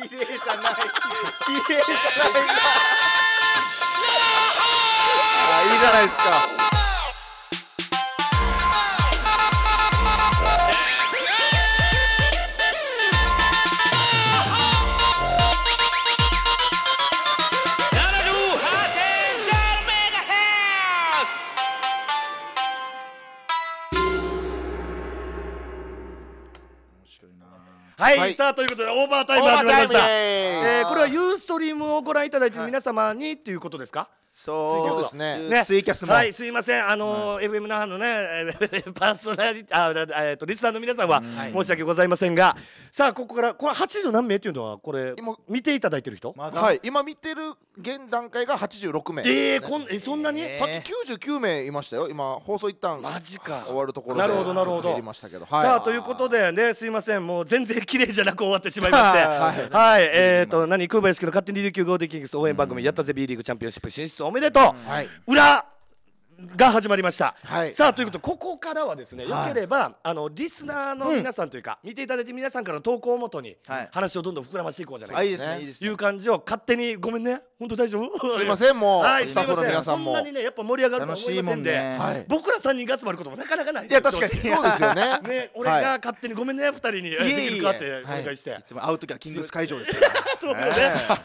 綺麗じゃない綺麗じゃないあいいじゃないですかい、さあということでオーバータイム始まりました、えー、これはユーストリームをご覧いただいてる皆様にっていうことですか、そうですねねツイキャスもはいすいませんあの、はい、FM 那覇のね パーソナリティあえっとリスナーの皆さんは申し訳ございませんが、さあここからこれ80何名っていうのはこれ今見ていただいてる人、まだはい、今見てる現段階が86名えー、こんえそんなに、えー、さっき99名いましたよ今放送一旦マジか終わるところでなるほどなるほど、はい、さあということでねすいませんもう全然綺麗じゃなく終わってしまいましてはい、はい、えっ、ー、と何空すけど勝手に琉球ゴールデンキングス応援番組、うん、やったぜ B リーグチャンピオンシップ進出おめでとう、うん、はい、裏が始まりました、はい、さあということでここからはですね、はい、よければあのリスナーの皆さんというか、うん、見ていただいて皆さんからの投稿をもとに、はい、話をどんどん膨らましていこうじゃないですか、いう感じを勝手にごめんね本当大丈夫すいませんもう、はい、スタッフの皆さんもそんなにねやっぱ盛り上がると思いませんで、ねはい、僕ら3人が集まることもなかなかないいや確かにそうですよね ね俺が勝手にごめんね2人にいいかってお願いしていつも会う時はキングス会場です そうね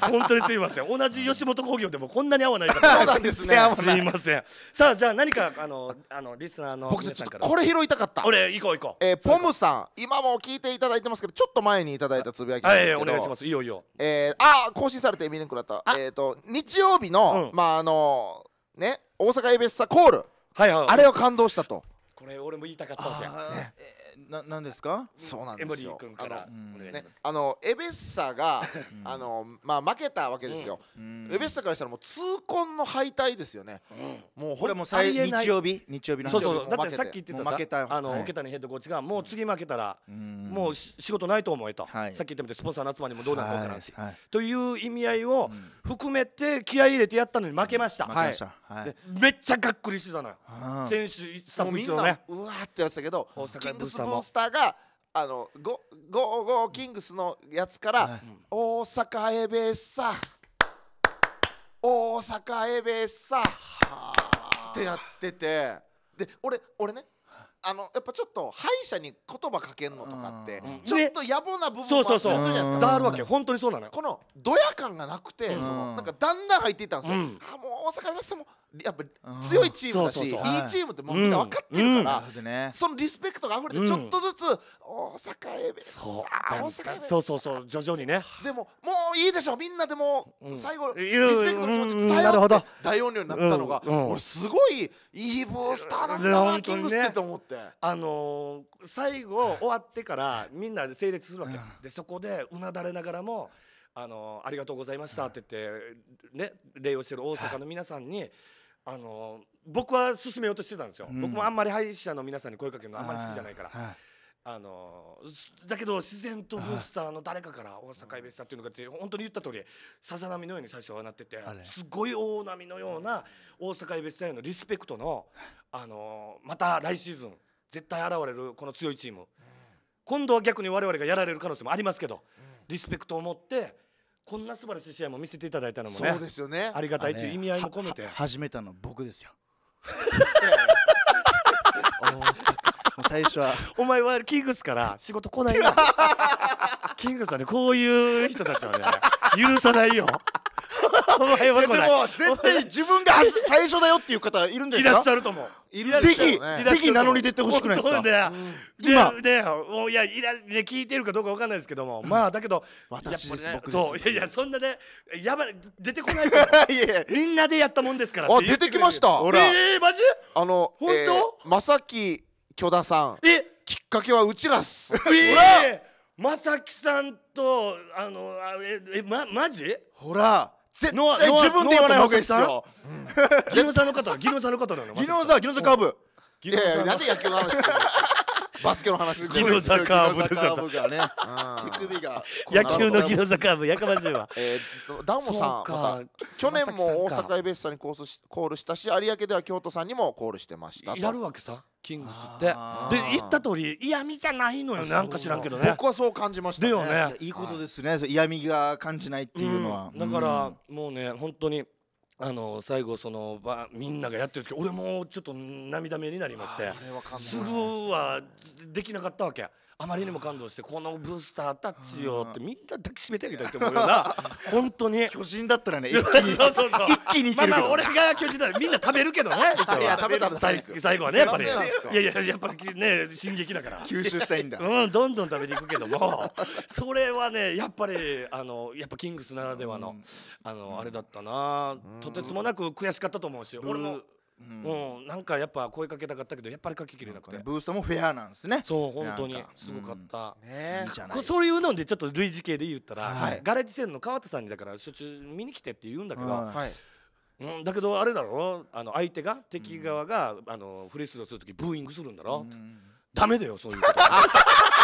本当にすいません同じ吉本興業でもこんなに合わないから そうなんですねすいませんさあじゃゃあ何かあのあのリスナーの僕ちょっとこれ拾いたかった俺行こう行こう、えー、ポムさん今も聞いていただいてますけどちょっと前にいただいたつぶやきですけど、はい、お願いしますいいよいいよ、えー、あ更新されて見れんくなったえっ、ー、と日曜日の、うん、まああのね大阪エベッサコール、はいはい、あれを感動したとこれ俺も言いたかったわけ、ね、えーななんですか？そうなんですよ。君からお願いします。あのエベッサがあのまあ負けたわけですよ。エベッサからしたらもう痛恨の敗退ですよね。もうこれもう最日曜日日曜日のそうそうだってさっき言ってたさ負けたあの桶谷ヘッドコーチがもう次負けたらもう仕事ないと思えとさっき言ってみてスポンサーの集まりもどうなるかわからんしという意味合いを含めて気合い入れてやったのに負けました。負けました。めっちゃがっくりしてたのよ。選手スタッフ一同ね。うわってやってたけど。キングスブモンスターがあのゴゴーゴーキングスのやつから、大阪エベッサ大阪エベッサってやっててで俺俺ねあのやっぱちょっと歯医者に言葉かけんのとかってちょっと野暮な部分もあするじゃないですか本当にそうなのこのドヤ感がなくてそのなんかだんだん入っていったんですよ、うん、あもう大阪東さんもやっぱ強いチームだしいいチームってもうみんな分かってるから、そのリスペクトがあふれてちょっとずつ大阪エベそうそうそう徐々にねでももういいでしょみんなでも最後リスペクトの気持ち伝えようって大音量になったのが俺すごいいいブースターなんだワーキングしてと思って。ってあのー、最後終わってからみんなで整列するわけ、うん、でそこでうなだれながらも「あのー、ありがとうございました」って言って、ね、礼をしてる大阪の皆さんに、あのー、僕は勧めようとしてたんですよ、うん、僕もあんまり医者の皆さんに声かけるのあんまり好きじゃないから。あのだけど自然とブースターの誰かから「大阪イベスタ」っていうのがって本当に言った通りさざ波のように最初はなっててすごい大波のような大阪イベスタへのリスペクトのあのまた来シーズン絶対現れるこの強いチーム、今度は逆に我々がやられる可能性もありますけど、リスペクトを持ってこんな素晴らしい試合も見せていただいたのもねそうですよねありがたいという意味合いも込めて、始めたの僕ですよ。最初はお前はキングスから仕事来ないよ キングスはねこういう人たちはね許さないよ前は来ないも絶対自分が最初だよっていう方いるんじゃないですかいらっしゃると思うぜひ、ぜひ名乗り出てほしくないですか。今でもういやいらね聞いてるかどうかわかんないですけども、まあだけど私です僕そういやいやそんなねやば出てこないから みんなでやったもんですから。あ出てきました。ほらえー、マジ？あの本当？まさきょださん。えきっかけはうちらっす。まさきさんとあのええまマジ？ほら。絶対自分で言わない方がいいですよ。さんの方、ギノさんの方なの。ギノさん、ギノさんカーブ。なんで野球の話してるバスケの話ギノザカーブでしょがね、手首が野球のギノザカーブやかましいわ、ダンモさんまた去年も大阪エベッサにコースコールしたし有明では京都さんにもコールしてましたやるわけさキングスってで言った通り嫌味じゃないのよなんか知らんけどね僕はそう感じましたねよねいいことですね嫌味が感じないっていうのは、だからもうね本当にあの最後そのばみんながやってる時俺もちょっと涙目になりましてすぐはできなかったわけあまりにも感動してこのブースターたちよってみんな抱きしめてあげたいっ思うような 本当に巨人だったらね 一気にそうそうそう一気にまあまあ俺が巨人だみんな食べるけどね いや食べたら最最後はねやっぱりいやいややっぱりね進撃だから吸収したいんだうんどんどん食べていくけどもそれはねやっぱりあのやっぱキングスならではの、うん、あの、うん、あれだったな、うん、とてつもなく悔しかったと思うし俺もうん、うなんかやっぱ声かけたかったけどやっぱりかけきれなくてブーストもフェアなんですねそう本当にすごかった、うん、ねそういうのでちょっと類似系で言ったら、はい、ガレージ戦の川田さんにだからしょっちゅう見に来てって言うんだけど、はいうん、だけどあれだろあの相手が敵側が、あのフリースローする時ブーイングするんだろ、うん、ダメだよそういうこと。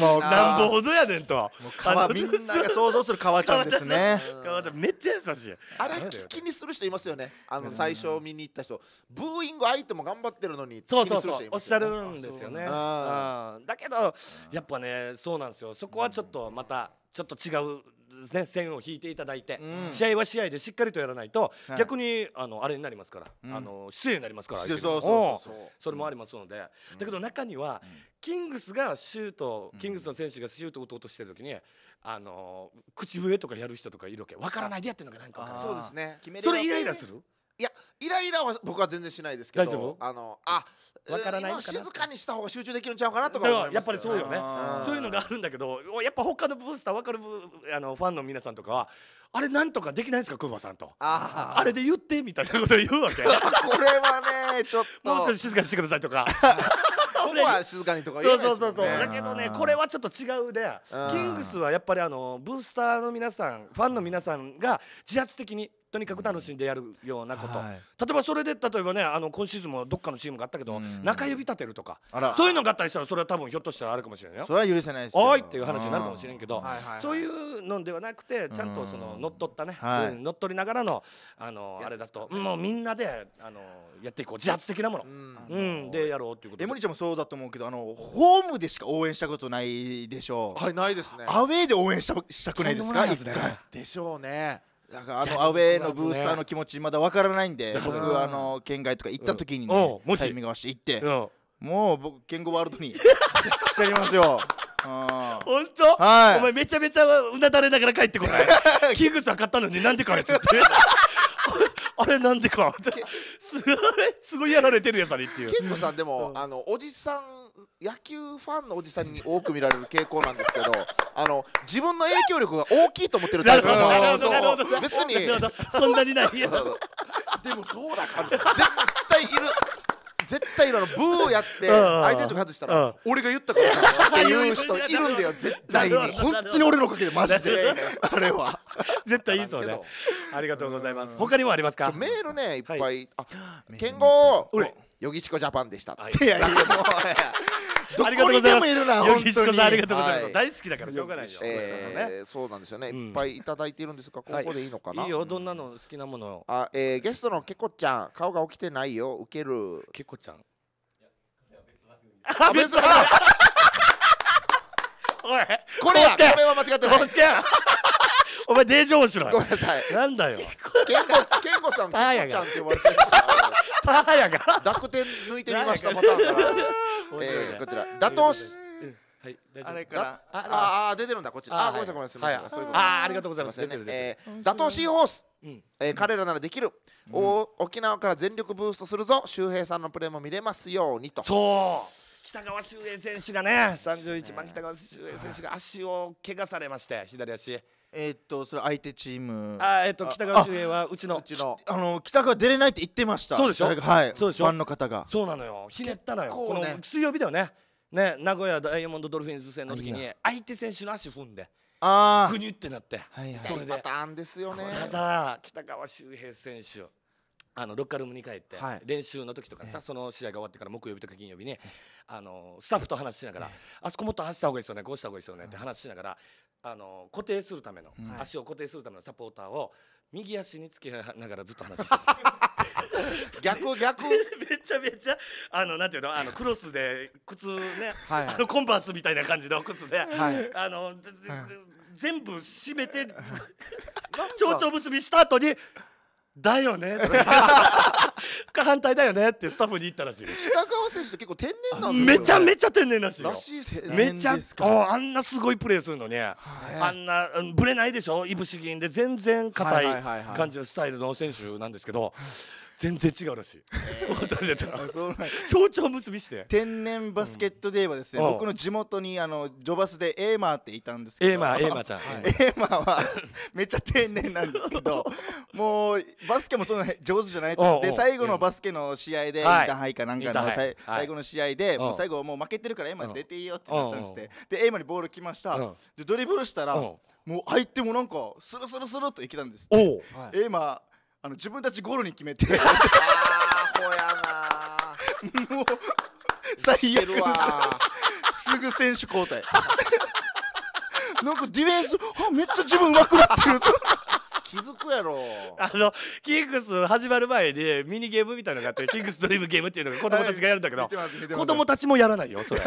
もう何ぼほどやねんともうみんなが想像する川ちゃんですねちゃんめっちゃ優しいあれ気にする人いますよねあの最初見に行った人ブーイング相手も頑張ってるのにそうそうそうおっしゃるんですよねだけどやっぱねそうなんですよそこはちょっとまたちょっと違うね、線を引いていただいて、うん、試合は試合でしっかりとやらないと、はい、逆にあのあれになりますから、うん、あの失礼になりますからそれもありますので、うん、だけど中には、キングスがシュートキングスの選手がシュートを打とうとしてる時に、あの口笛とかやる人とかいるわけわからないでやってるのが何かそうですねそれイライラするいやイライラは僕は全然しないですけどあのあわからない静かにした方が集中できるんちゃうかなとか、やっぱりそうよねそういうのがあるんだけどやっぱ他のブースター分かるあのファンの皆さんとかはあれなんとかできないですかクーマさんとああれで言ってみたいなこと言うわけ これはねちょっともう少し静かにしてくださいとか は静かにとか言ですそうそうそうだけどねこれはちょっと違うでキングスはやっぱりあのブースターの皆さんファンの皆さんが自発的にとにかく楽しんでやるようなこと、はい、例えばそれで例えばねあの今シーズンもどっかのチームがあったけど、中指立てるとかそういうのがあったりしたらそれは多分ひょっとしたらあるかもしれないよそれは許せないですよおいっていう話になるかもしれんけど、はいはいはい、そういうのではなくてちゃんとその乗っ取ったね、はい、乗っ取りながらのあのあれだともうみんなであのやっていこう自発的なもの、うんでやろうっていうことエモリちゃんもそうだと思うけどあのホームでしか応援したことないでしょうはいないですねアウェーで応援したしたくないですか一回でしょうねだからあのアウェーのブースターの気持ちまだわからないんで、僕あの県外とか行った時にね、しん、タイミングて行って、もう僕剣豪ワールドにしてりますよ。本当、はい、お前めちゃめちゃうなだれながら帰ってこない キグスは買ったのになんでかやつってあれなんでかすごいやられてるやつにっていう結構さでも、あのおじさん野球ファンのおじさんに多く見られる傾向なんですけど あの自分の影響力が大きいと思ってるタイプなので別にそんなにないでもそうだから絶対いる絶対いるのブーやって相手の外したら俺が言ったからっていう人いるんだよ 絶対に本当に俺のおかげでマジであれは絶対いいそうねありがとうございます他にもありますかメールねいっぱいあ健吾よぎちこジャパンでした。い、やいやもう どこにでもいるな、本当に。ありがとうございます。大好きだからしょうがないよ。そうなんですよね。いっぱいいただいているんですが、ここでいいのかな。いいよ、どんなの好きなもの。あ、えゲストのけこちゃん、顔が起きてないよ、受ける。けこちゃん。おい、これや、これは間違ってない。お前、デージ面白い。ごめんなさい。なんだよ。けんご、けんごさん、ちゃんって言われてる。ターやから濁点抜いてみましたパターンから、えー、こちら打倒しはい、あれからああ出てるんだこっちああごめんなさいごめんなさい、はい、ういうああありがとうございますすえ打倒シーホース、うん、えー、彼らならできる、うん、沖縄から全力ブーストするぞ周平さんのプレーも見れますようにとそう北川周平選手がね31番北川周平選手が足を怪我されまして左足えー、っとそれ相手チームあえー、っと北川秀平はうちのうちのあの北川出れないって言ってましたそうでしょはいそうでしょファンの方がそうなのよひねったのよ、ね、この水曜日だよねね名古屋ダイヤモンドドルフィンズ戦の時に相手選手の足踏んでああぐにゅってなって、はいはい、それでパターンですよねただ北川周平選手あのロッカールームに帰って、はい、練習の時とかさ、その試合が終わってから木曜日とか金曜日に、あのスタッフと話しながら、あそこもっと走った方がいいですよねこうした方がいいですよねって話しながら、あの固定するための、はい、足を固定するためのサポーターを右足につけながらずっと話して 逆逆めちゃめちゃあのなんていうのあのクロスで靴ね、はい、あのコンバースみたいな感じの靴で、はい、あの、全部締めて蝶々結びした後にだよね反対だよねってスタッフに言ったらしい北川選手って結構天然なんめちゃめちゃ天然らしいよめちゃあんなすごいプレーするのに、ね、あんなぶれないでしょいぶし銀で全然硬い感じのスタイルの選手なんですけど、はいはいはいはい全然違うらしい。結びして。天然バスケット言えばですね、僕の地元にあのジョバスでエーマーっていたんですけど。エーマーエーマーちゃん。エーマーは めっちゃ天然なんですけど、もうバスケもそんな上手じゃないと。で最後のバスケの試合でインターハイかなんかの最後の試合で、もう最後もう負けてるからエーマー出ていいよってなったんですって。でエーマーにボール来ました。でドリブルしたら、もう相手もなんかスルスルスルっといけたんですって。エーマーあの自分たちゴールに決めてあーほやなもう最悪すぐ選手交代なんかディフェンスあめっちゃ自分上手くなってる気づくやろあのキングス始まる前でミニゲームみたいなのがあってキングスドリームゲームっていうのが子供たちがやるんだけど、はい、子供たちもやらないよそれ。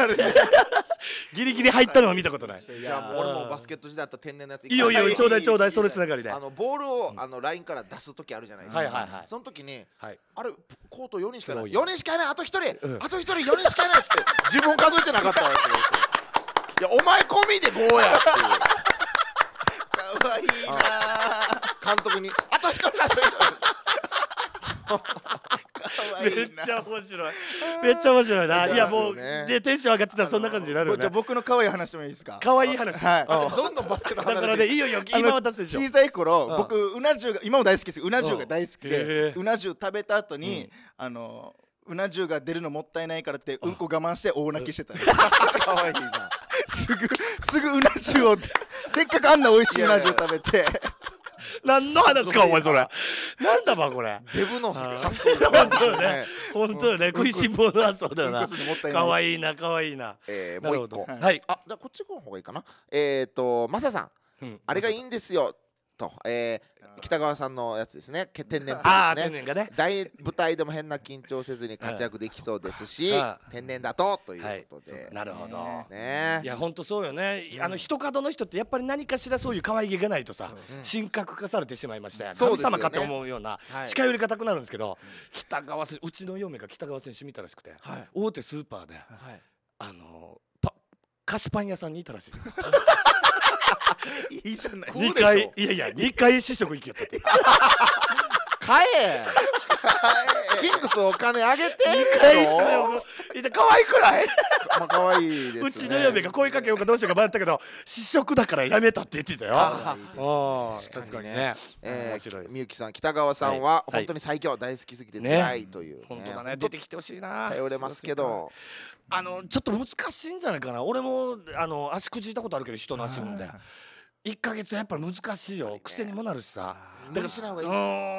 ギリギリ入ったのは見たことないじゃあ俺もバスケット時代あった天然のやついいよいいよちょうだいちょうだいそれつながりであのボールをあのラインから出す時あるじゃないですかその時にあれコート4人しかない4人しかいないあと1人あと1人4人しかいないっつって自分数えてなかったわっていやお前込みで5やっていうかわいいな監督にあと1人あと1人めっちゃ面白いめっちゃ面白いないやもうでテンション上がってたらそんな感じになるじゃ、僕の可愛い話もいいですか可愛い話はいどんどんバスケットだからねいいよいいよ今渡すでしょ小さい頃僕うな重が今も大好きですうな重が大好きでうな重食べた後にあのうな重が出るのもったいないからってうんこ我慢して大泣きしてた 可愛いなすぐすぐうな重をせっかくあんな美味しいうな重食べて何の話かお前それなんだばこれデブの発想だ本当よね本当よね食いしん坊の発想だよな可愛いな可愛いなえー、もう一個はいあじゃこっちの方がいいかなえっとマサさんあれがいいんですよと、えー、北川さんのやつですね天然パンですね ね大舞台でも変な緊張せずに活躍できそうですし、天然だとということで、はい、なるほど、ね、いや本当そうよね、あの人角の人ってやっぱり何かしらそういう可愛げがないとさ、うん、神格化されてしまいまして、うん、神様かと思うような、近寄りがたくなるんですけど、はい、北川選手うちの嫁が北川選手見たらしくて、はい、大手スーパーで、あの菓子パン屋さんにいたらしい。いいじゃない2回いやいや2回試食行きよった買えキングスお金あげて2回試食可愛くないまあ可愛いです、ね、うちの嫁が声かけようかどうしようか迷ったけど試食だからやめたって言ってたよ確かにねえみゆきさん北川さんは本当に最強大好きすぎて辛いという本当だね出てきてほしいな頼れますけどあのちょっと難しいんじゃないかな俺もあの足くじいたことあるけど人の足踏んで一か月やっぱり難しいよ、ね、癖にもなるしさだから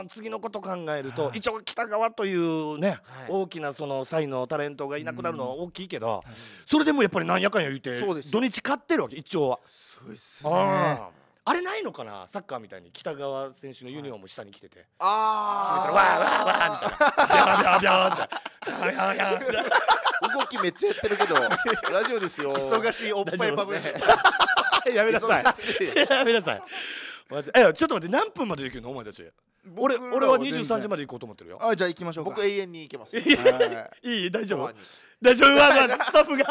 うん次のこと考えると、はい、一応北川というね、はい、大きなその才能タレントがいなくなるのは大きいけど、それでもやっぱりなんやかんや言うて土日勝ってるわけ一応は。そうですねああれないのかなサッカーみたいに北川選手のユニフォーム下に着てて、はい、ああわあわあわあ。みたいなって動きめっちゃやってるけどラジオですよ忙しいおっぱいパブ、やめなさいやめなさいえちょっと待って何分までできるのお前たち俺俺は二十三時まで行こうと思ってるよあじゃ行きましょう僕永遠に行けますいい大丈夫大丈夫まあ、スタッフが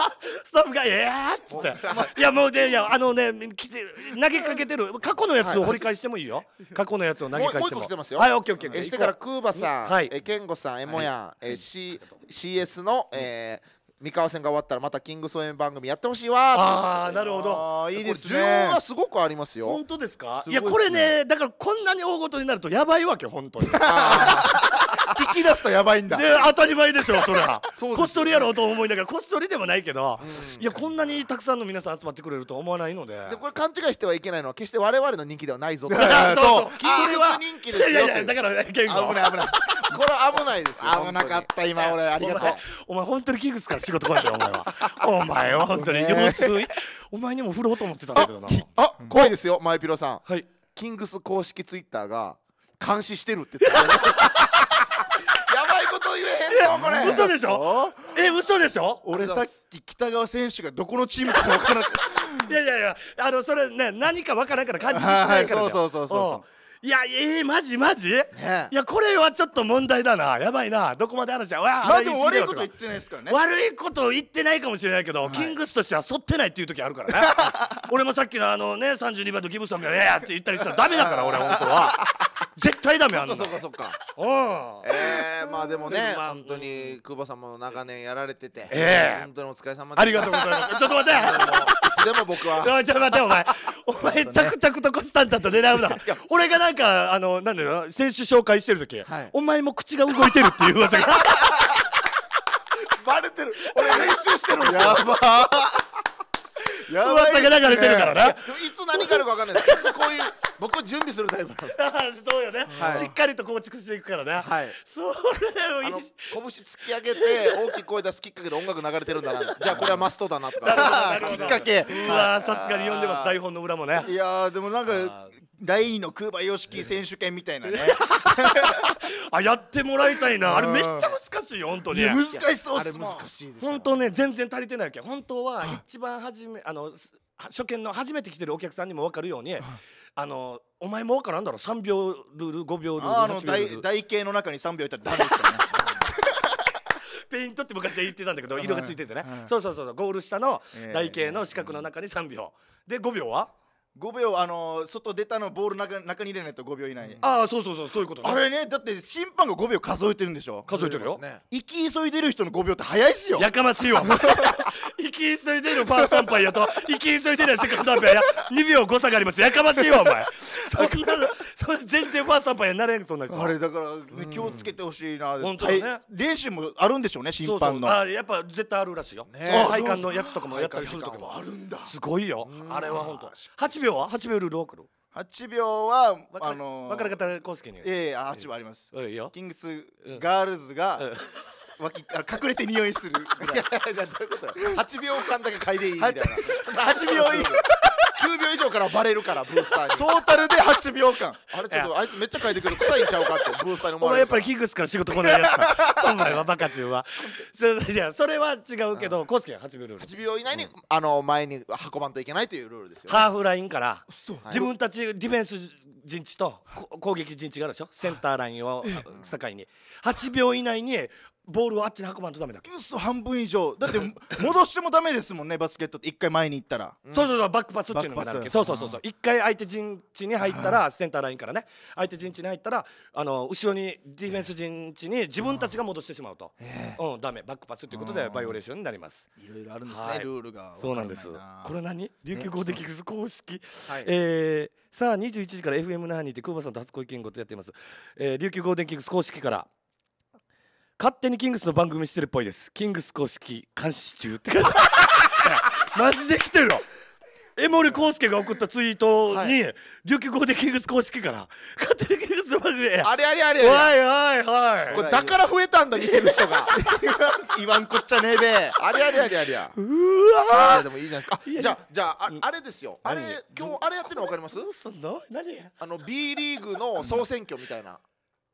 スタッフが「ええ、つっていやもうで、いやあのねきて投げかけてる過去のやつを掘り返してもいいよ、過去のやつを投げ返してもはいオッケーオッケーえ、してからクーバさん、はい、えけんごさんえもやん、え、い、シー、エスの、え三河戦が終わったらまたキングソエン番組やってほしいわああなるほどいいですね需要がすごくありますよ本当ですか、ね、いやこれねだからこんなに大事になるとやばいわけ本当に 聞き出すとやばいんだで当たり前でしょそりゃ こっそりやろうと思いながらこっそりでもないけど、いやこんなにたくさんの皆さん集まってくれるとは思わないのででこれ勘違いしてはいけないのは決して我々の人気ではないぞ そうそうキールス人気ですよいやいやだから健吾危ない危ないこれ危ないですよ危なかった今俺ありがとうお前本当にキングスから仕事来ないでお前はお前は本当に腰痛お前にも振ろうと思ってたんだけどなあ怖いですよマイピロさんはいキングス公式ツイッターが監視してるって言ってた言えへんのこれ嘘でしょえ嘘でしょ俺さっき北川選手がどこのチームか分からなく いやいやいやあのそれね何か分からんから感じにしないからそうそうそうそういやえー、マジマジ、ね、いやこれはちょっと問題だなやばいなどこまで話るじゃうまあでも悪いこと言ってないですからね悪いこと言ってないかもしれないけど、はい、キングスとしては反ってないっていう時あるからね 俺もさっきのあのね32番のギブソンが「ええ!」って言ったりしたらダメだから俺本当は。絶対ダメあんそっかそっかそっかええまあでもね本当に久保さんも長年やられててええ本当にお疲れ様でありがとうございますちょっと待っていつでも僕は ちょっと待ってお前お前着々とコスタンタと狙うな俺がなんかあのなんだろう選手紹介してる時お前も口が動いてるっていう噂が バレてる俺練習してるんですよやばやばいっす噂ねが流れてるからなでいつ何があるか分かんないこういう僕は準備するタイプなんです そうよね、はいしっかりと構築していくからね、はいそれをのいい拳突き上げて大きい声出すきっかけで音楽流れてるんだなじゃあこれはマストだなとかなるほどなるほきっかけうわさすがに読んでます台本の裏もねいやーでもなんか第二の空馬良樹選手権みたいなね あやってもらいたいなあれめっちゃ難しいよ本当に難しそうっすもん本当ね全然足りてないわけ本当は一番初めあの初見の初めて来てるお客さんにも分かるように、あのお前も分からんだろ3秒ルール5秒ルール8秒ルール台形の中に3秒いったらダメですよねペイ ントって昔は言ってたんだけど色がついててね、そうそうそうゴール下の台形の四角の中に3秒で5秒は5秒あのー、外出たのボール中中に入れないと5秒以内、ああそうそうそうそういうこと、ね、あれねだって審判が5秒数えてるんでしょ数えてるよ、行き急いでる人の5秒って早いっすよやかましいわ行 き急いでるファーストアンパイやと行き急いでるセカンドアンパイや2秒誤差がありますやかましいわお前 そんなそ全然ファーストアンパイやなれんそんな人あれだから、ね、気をつけてほしいな本当ね、練習もあるんでしょうね審判のあやっぱ絶対あるらしいよ、ね、体幹のやつとかもやったりするとかもあるんだすごいよあれは本当8秒秒は8秒ルールる8秒はあの分からなかった康介にええー、8秒あります、キングスガールズが、隠れて匂いするぐ8 秒間だけ嗅いでいいみたいな8秒9秒以上からバレるからブースターにトータルで8秒間あれちょっとあいつめっちゃ書いてくる臭いんちゃうかってブースターに思われるお前やっぱりキングスから仕事来ないやつかお前はバカ中はじゃそれは違うけどコースケは8秒ルール8秒以内に、あの前に運ばんといけないというルールですよ、ハーフラインから、自分たちディフェンス陣地と攻撃陣地があるでしょセンターラインを境に8秒以内にボールをあっちに運ばんとダメだっけ嘘半分以上だって 戻してもダメですもんねバスケットって一回前に行ったら、うん、そうそうそうバックパスっていうのがなるけどそうそうそう一回相手陣地に入ったらセンターラインからね相手陣地に入ったらあの後ろにディフェンス陣地に自分たちが戻してしまうと、えー、うんダメバックパスっていうことでバイオレーションになりますいろいろあるんですね、はい、ルールがそうなんですこれ何琉球ゴーデキックス公式、はえー、さあ21時から FM72 にて久保さんと初恋見とやっています、えー、琉球ゴーデンキックス公式から勝手にキングスの番組してるっぽいですキングス公式監視中って マジで来てるの江森康介が送ったツイートに、はい、琉球語でキングス公式から勝手にキングスの番組あれあれあれはいはいはいこれだから増えたんだ見てる人が 言わんこっちゃねえであれあれあれあれうわでもいいじゃないですかじゃあじゃああれですよあれ今日あれやってるの分かりますあの B リーグの総選挙みたいな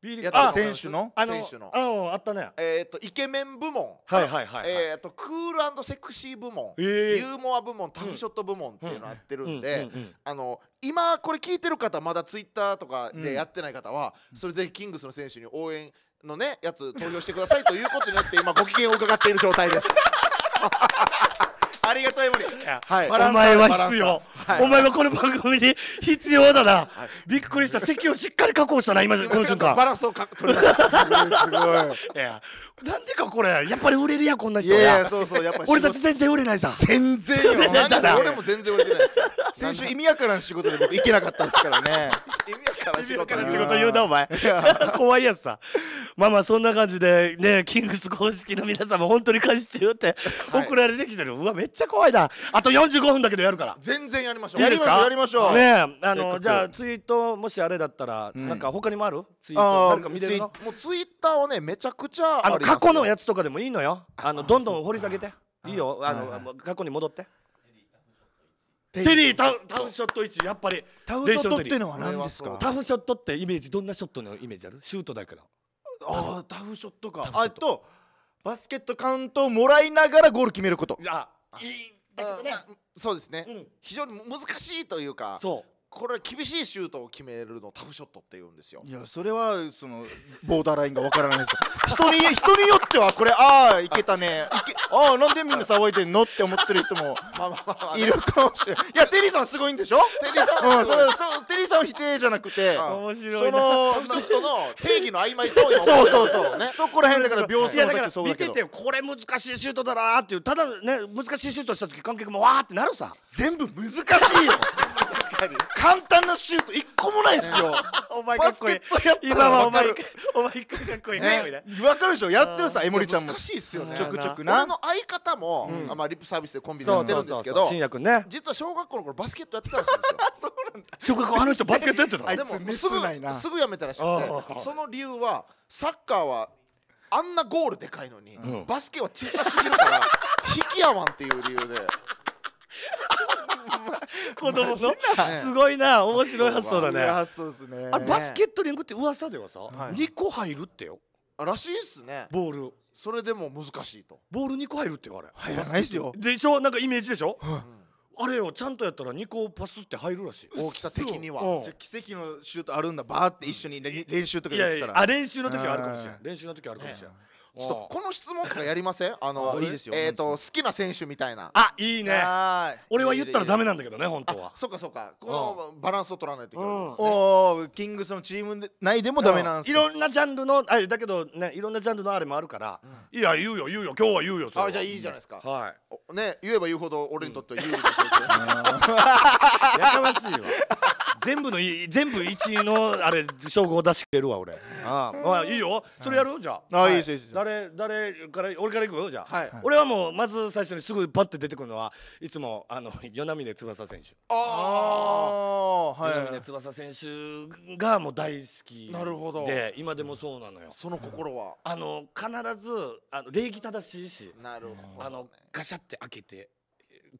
B リーグ選手の選手のあのあったねえっとイケメン部門はいはいはい、えっとクールセクシー部門、ユーモア部門タフショット部門っていうのやってるんで、あの今これ聞いてる方まだツイッターとかでやってない方は、それぜひキングスの選手に応援のねやつ投票してくださいということになって今ご機嫌を伺っている状態です。ありがとうエモリ、はい、お前は必要、お前はこの番組に必要だな、はい、びっくりした席をしっかり確保したな今この瞬間バランスを取れましたすごいなんでかこれやっぱり売れるやこんな人いやそうそうやっぱ俺たち全然売れないさ全然俺も全然売れてないです先週意味やからの仕事で僕行けなかったですからね 意味やから仕仕事言うなお前怖いやつさまあまあそんな感じでねキングス公式の皆様本当に家事中って送られてきてる、うわめちゃ怖いなあと45分だけどやるから全然やりましょういいかやりましょうねあのじゃあツイートもしあれだったら、うん、なんか他にもあるツイート誰か見れるのもうツイッターはねめちゃくちゃあの過去のやつとかでもいいのよあのどんどん掘り下げていいよあの過去に戻ってテリータウンショット1やっぱりタウンショットってのは何ですかタウンショットってイメージどんなショットのイメージあるシュートだけどああタウンショットかあとバスケットカウントをもらいながらゴール決めることあだけどね、まあ、そうですね、うん、非常に難しいというかこれ厳しいシュートを決めるのタフショットって言うんですよいやそれはそのボーダーラインがわからないです 人に人によってはこれああいけたね ああなんでみんな騒いでんのって思ってる人もいるかもしれない いやテリーさんすごいんでしょテリーさん、うん、それそテリーさん否定じゃなくて面白いそのタフショットの定義の曖昧さをそうそうそう、ね、そこら辺だから秒数もさっきそうだけど見ててこれ難しいシュートだなっていうただね難しいシュートした時観客もわーってなるさ全部難しいよかに簡単なシュート一個もないですよ お前かっこいい今はお前お前かっこいいね分かるでしょやってるさエモリちゃんも難しいっすよねちょくちょくなの相方も、うん、あまあリップサービスでコンビニやってるんですけど新ね実は小学校の頃バスケットやってたらしいんですよ そうなんだ小学校あの人バスケットやってたあいつすぐすぐやめたらしくてその理由はサッカーはあんなゴールでかいのに、うん、バスケは小さすぎるから引き合わんっていう理由で 子供のすごいな面白い発想だね発想すねあバスケットリングって噂ではさ、はい、2個入るってよらしいっすねボールそれでも難しいとボール2個入るってよあれ入らないっすよ でしょなんかイメージでしょ、うあれよちゃんとやったら2個パスって入るらしい大きさ的には、じゃ奇跡のシュートあるんだバーって一緒に練習とかやってたらいやいやあ練習の時はあるかもしれない練習の時はあるかもしれないちょっとこの質問からやりませんあのいいですよえっ、と好きな選手みたいなあいいね俺は言ったらダメなんだけどね本当はそうかそうかこのバランスを取らないといけない、ねうん、おおキングスのチーム内でもダメなんすいろんなジャンルのあだけどねいろんなジャンルのあれもあるから、うん、いや言うよ言うよ今日は言うよあじゃあいいじゃないですか、はいね言えば言うほど俺にとっては有利だうん、やかましいわ全部の全部一のあれ称号出してくれるわ俺ああいいよそれやるじゃああいいですいいす誰誰から俺から行くよじゃあ俺はもうまず最初にすぐパッて出てくるのはいつもあの与那嶺翼選手ああはい与那嶺翼選手がもう大好きなるほどで今でもそうなのよその心はあの必ずあの礼儀正しいしなるほどあのガシャって開けて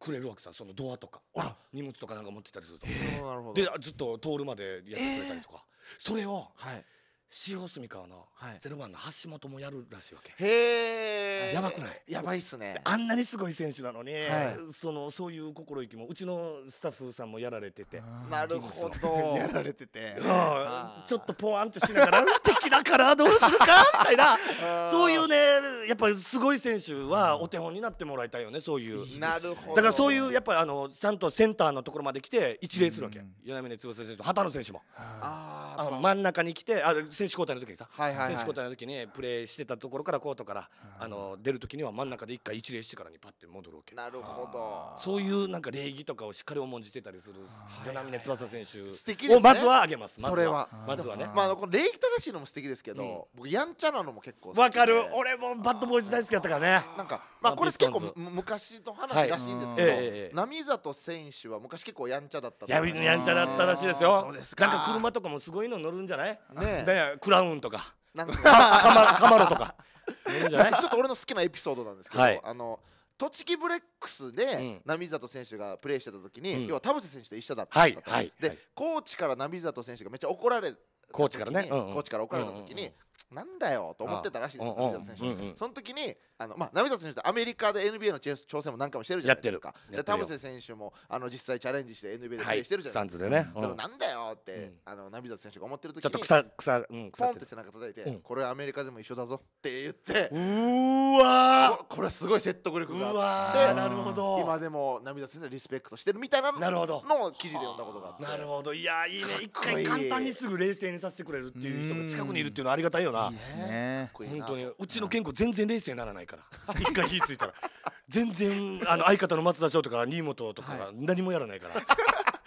くれるわけさそのドアとか荷物とかなんか持ってたりすると、えー、でずっと通るまでやってくれたりとか、えー、それを、はい、塩住川のゼ0番の橋本もやるらしいわけ、へえやばくないやばいっすねあんなにすごい選手なのに、はい、そのそういう心意気もうちのスタッフさんもやられててなるほど やられててちょっとポワンってしながらっ きだからどうするかみたいなそういうねやっぱりすごい選手はお手本になってもらいたいよねそういうなるほどだからそういうやっぱりあのちゃんとセンターのところまで来て一礼するわけ、うん、柳翼選手と畑野選手もああ真ん中に来てあ選手交代の時にさ、はいはいはい、選手交代の時にプレーしてたところからコートから、あの出る時には真ん中で一回一礼してからにパッて戻るわけなるほどそういうなんか礼儀とかをしっかり重んじてたりする柳峰翼選手をまずはあげます、ま、それはまずはねまあこの礼儀正しいのも素敵ですけど、僕やんちゃなのも結構わかる俺もバッドボーイズ大好きだったからねなんかまあこれ結構昔の話らしいんですけど波里選手は昔結構やんちゃだったやんちゃだったらしいですよそうですかなんか車とかもすごいの乗るんじゃないねクラウンとかなんかカマロとか ちょっと俺の好きなエピソードなんですけど、あの栃木ブレックスで波里選手がプレーしてた時に、要は田臥選手と一緒だった、で、コーチから波里選手がめっちゃ怒られてコーチからね、コーチから怒られた時に、なんだよと思ってたらしいです、うん、選手、その時にあのまあ、ナミ選手ってアメリカで NBA の挑戦も何回もしてるじゃないですか。で田臥選手もあの実際チャレンジして NBA でプレーしてるじゃないですか。はい、ん、そなんだよって、うん、あのナミザ選手が思ってる時にちょっと草草、うん、草ポンって背中叩いて、うん、これアメリカでも一緒だぞって言ってうわこれすごい説得力があってなるほど今でもナミザ選手リスペクトしてるみたいななるほどの記事で読んだことがあってなるほどいやいいね一回簡単にすぐ冷静にさせてくれるっていう人が近くにいるっていうのはありがたいよな。いいですね。本当にうちの健康全然冷静にならないから一回火ついたら全然あの相方の松田翔とか新本とか何もやらないから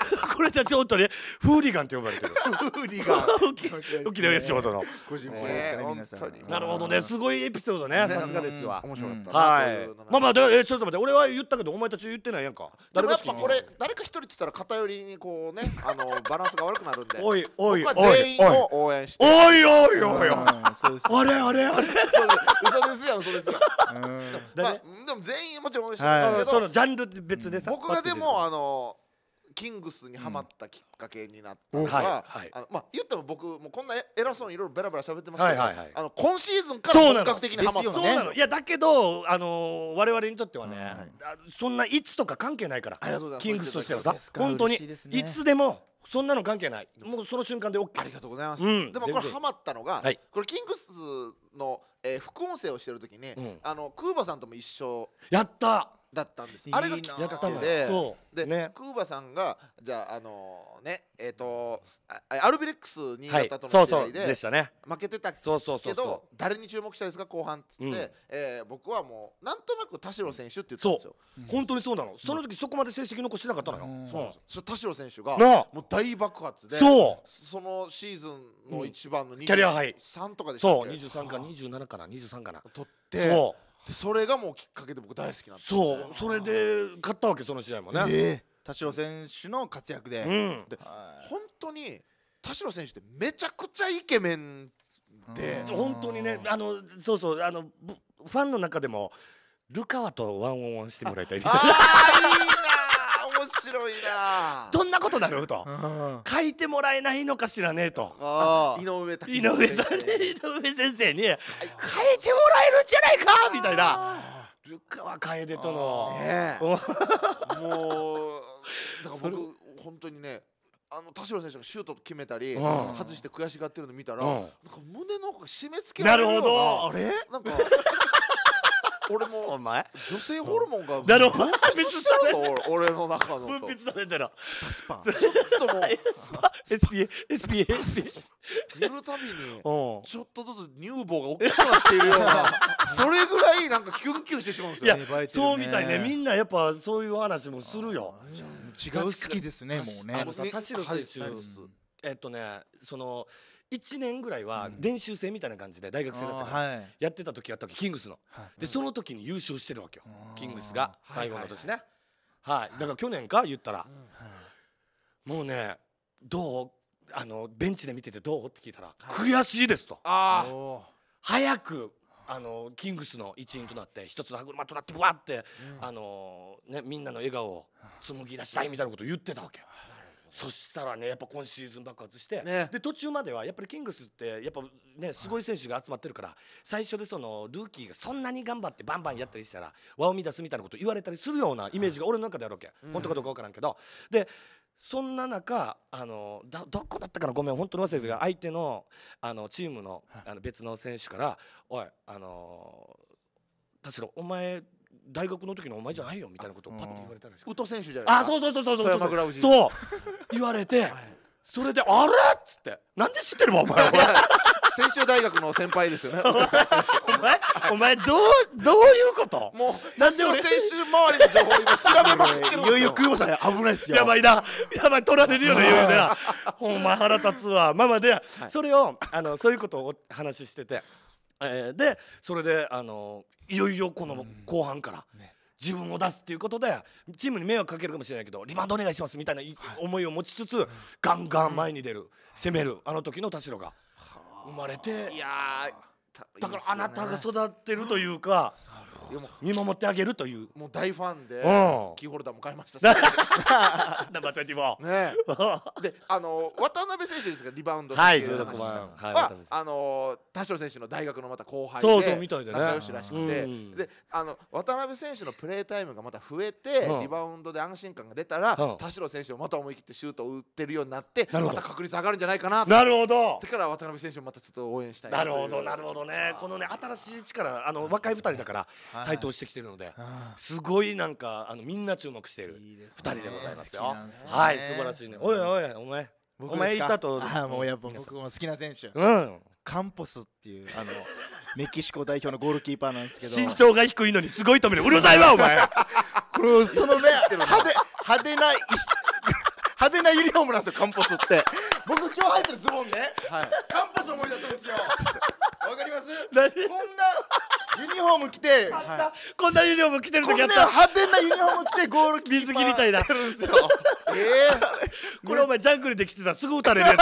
これじゃちょっとねフーリガンと呼ばれてるフーリガン 沖縄吉本の個人プですかね、皆さんなるほどねすごいエピソードねさすがですわ面白かったはいまあまあちょっと待って俺は言ったけどお前たち言ってないやんか誰かやっぱこれ誰か一人って言ったら偏りにこうねあのバランスが悪くなるんで おいおい全員を応援しておいおいおいおいあれあれあれ嘘ですや嘘ですやまあでも全員もちろん応援してるんですけどのジャンル別でさ僕がでもあのキングスにはまったきっかけになったのが、あのまあ言っても僕もこんな偉そうにいろいろベラベラ喋ってますけど、あの今シーズンから本格的にはまったそうなのいやだけどあの我々にとってはね、そんないつとか関係ないからキングスとしてはさ本当にいつでもそんなの関係ない。もうその瞬間で OK。ありがとうございます。うん、でもこれハマったのが、はい、これキングスの、えー、副音声をしてる時に、うん、あのクーバさんとも一緒やった。だったんですあれがきっかけでで、ね、クーバさんがじゃああのねえっ、ー、とアルビレックスにったとの試合で,、負けてたけど誰に注目したいですか後半っつって、うん、えー、僕はもうなんとなく田代選手って言ったんですよ、うん、本当にそうなのその時そこまで成績残してなかったのよ、うん、そうなんです田代選手がもう大爆発でそうそのシーズンの一番の23とかでしたっけ、うん、そう23か27かな23かな取ってでそれがもうきっかけで僕大好きなんです、そうそれで勝ったわけその試合もね、えー、田代選手の活躍でうん、で本当に田代選手ってめちゃくちゃイケメンで本当にねあのそうそうあのファンの中でもルカワとワンオンワンしてもらいたいみたいな。ああいいな白いなどんなことだろうと、書いてもらえないのかしらねと井上井上さんに井上先生に書いてもらえるんじゃないかみたいなルカ楓との、ね、もうだから僕本当にねあの田代選手がシュート決めたり、外して悔しがってるの見たら、なんか胸の奥が締め付けられるようななるほどあれなんか俺もお前女性ホルモンが分泌された俺の中の分泌されたらスパスパ ちょっともう SPASPASPA 見るたびにちょっとずつ乳房が大きくなっているような それぐらいなんかキュンキュンしてしまうんですよ、ね、そうみたいねみんなやっぱそういう話もするよ違う好きですねもうね田代えっとねその1年ぐらいは練習生みたいな感じで大学生だったからやってた時があったわけキングスの、でその時に優勝してるわけよキングスが最後の年ねはいだから去年か言ったら、もうねどうあのベンチで見ててどうって聞いたら、悔しいですと早くあのキングスの一員となって一つの歯車となってぶわって、あのね、みんなの笑顔を紡ぎ出したいみたいなことを言ってたわけよ。そしたらねやっぱ今シーズン爆発して、ねで途中まではやっぱりキングスってやっぱねすごい選手が集まってるから、最初でそのルーキーがそんなに頑張ってバンバンやったりしたら輪を乱すみたいなこと言われたりするようなイメージが俺の中であるわけ、本当かどうか分からんけどでそんな中あのだどこだったかなごめん本当に忘れてるが相手のあのチームのあの別の選手から「おいあの田代お前大学の時のお前じゃないよみたいなことをパッて言われたらしく、うん、選手じゃないあそうそうそうそうそうそうそう言われて、はい、それで「あれ?」っつって「なんで知ってるもんお前」先 週大学の先輩ですよね。お前、お前、どう、どういうこと。もう、なでも先週周りの情報、今調べまくってる。いよいよ、久保さん、危ないっすよ。やばいな、やばい、取られるよね、言うな。ほんま腹立つわ、まあまあ、で、それを、あの、そういうことをお話してて。えー、でそれで、あのいよいよこの後半から。自分を出すっていうことでチームに迷惑かけるかもしれないけどリバウンドお願いしますみたいな思いを持ちつつガンガン前に出る攻めるあの時の田代が生まれていやだからあなたが育ってるというか。見守ってあげるというもう大ファンでキーホルダーも買いましたしナンバー24ねであの渡辺選手ですがリバウンドはい16番はい、あの田代選手の大学のまた後輩でそみたいで、ね、仲良しらしくて、うん、であの渡辺選手のプレータイムがまた増えて、うん、リバウンドで安心感が出たら、うん、田代選手をまた思い切ってシュートを打ってるようになってまた確率上がるんじゃないかななるほどだから渡辺選手もまたちょっと応援したいなるほどなるほどねこのね新しい力あの若い2人だから、台頭してきてるので、すごいなんかあのみんな注目している2人でございますよ。はい素晴らしいね。おいおいお前お前いたとあもうやっぱ僕も好きな選手。うん。カンポスっていうあの メキシコ代表のゴールキーパーなんですけど身長が低いのにすごい止めるうるさいわお前これそのね派手派手な 派手なユニフォームなんですよカンポスって僕今日入ってるズボンね、はい、カンポス思い出すんですよ わかりますこんなユニフォーム着て、はい、こんなユニフォーム着てる時あった派手なユニフォーム着てゴール水着みたいなえー、これお前ジャングルで着てたらすぐ打たれるやつ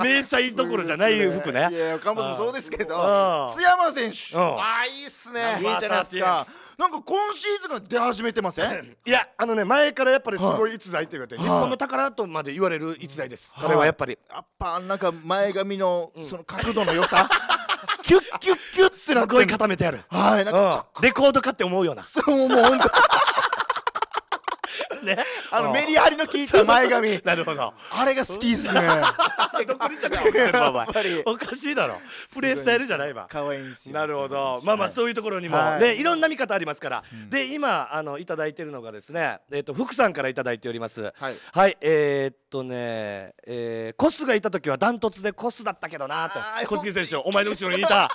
迷彩どころじゃない服ねいや岡本もそうですけど津山選手ああいいっすねいいじゃないですかなんか今シーズンが出始めてませんいやあのね前からやっぱりすごい逸材というか、はい、日本の宝とまで言われる逸材です、はい、彼はやっぱりやっぱなんか前髪のその角度の良さ、キュッキュッキュッってなってすごい固めてあるはいなんか、レコードかって思うようなそうもう本当ねあのメリハリの効いた前髪なるほどあれが好きですね独立じゃない おかしいだろ プレースタイルじゃないわ可愛いんですよなるほどまあまあそういうところにもでいろんな見方ありますからで今あのいただいてるのがですねえっと福さんからいただいておりますはいえっとねえコスがいた時はダントツでコスだったけどなと小杉選手お前の後ろにいた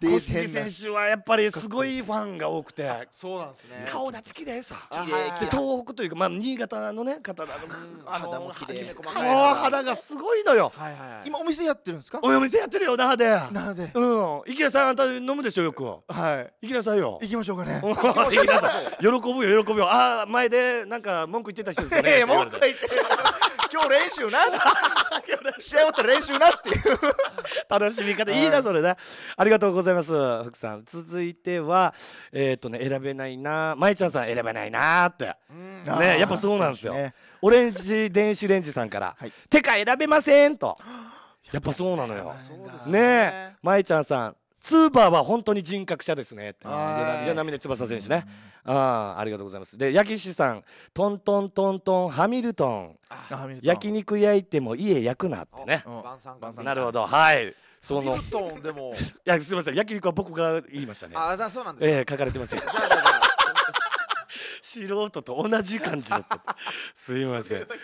小杉選手はやっぱりすごいファンが多くてそうなんですね顔立ち綺麗さ綺麗。東北とというか、まあ、新潟のね方なのか、あの肌も綺麗もう肌がすごいのよ、はいはいはい、今お店やってるんですかお店やってるよ那覇で那覇でうん池田さんあんた飲むでしょよくはい行きなさいよ行きましょうかね行きなさい喜ぶよ喜ぶよああ前でなんか文句言ってた人ですよね文句言って今日練習な試合終わったら練習なっていう楽しみ方いいなそれねありがとうございます福さん続いてはえっ、ー、とね選べないなまいちゃんさん選べないなって、ねやっぱそうなんですよ、ね、オレンジ電子レンジさんから「はい、てか選べません」とやっぱそうなのよねえまいちゃんさんツーバーは本当に人格者ですね。柳波で翼選手ね。ああ、ありがとうございます。で、焼き師さん、トントントントン、ハミルトン。焼肉焼いても家焼くなってね。なるほど、はい。その。でも。いや、すみません、焼肉は僕が言いましたね。あ、だ、そうなんです。ええ、書かれてます。素人と同じ感じだった。すみません。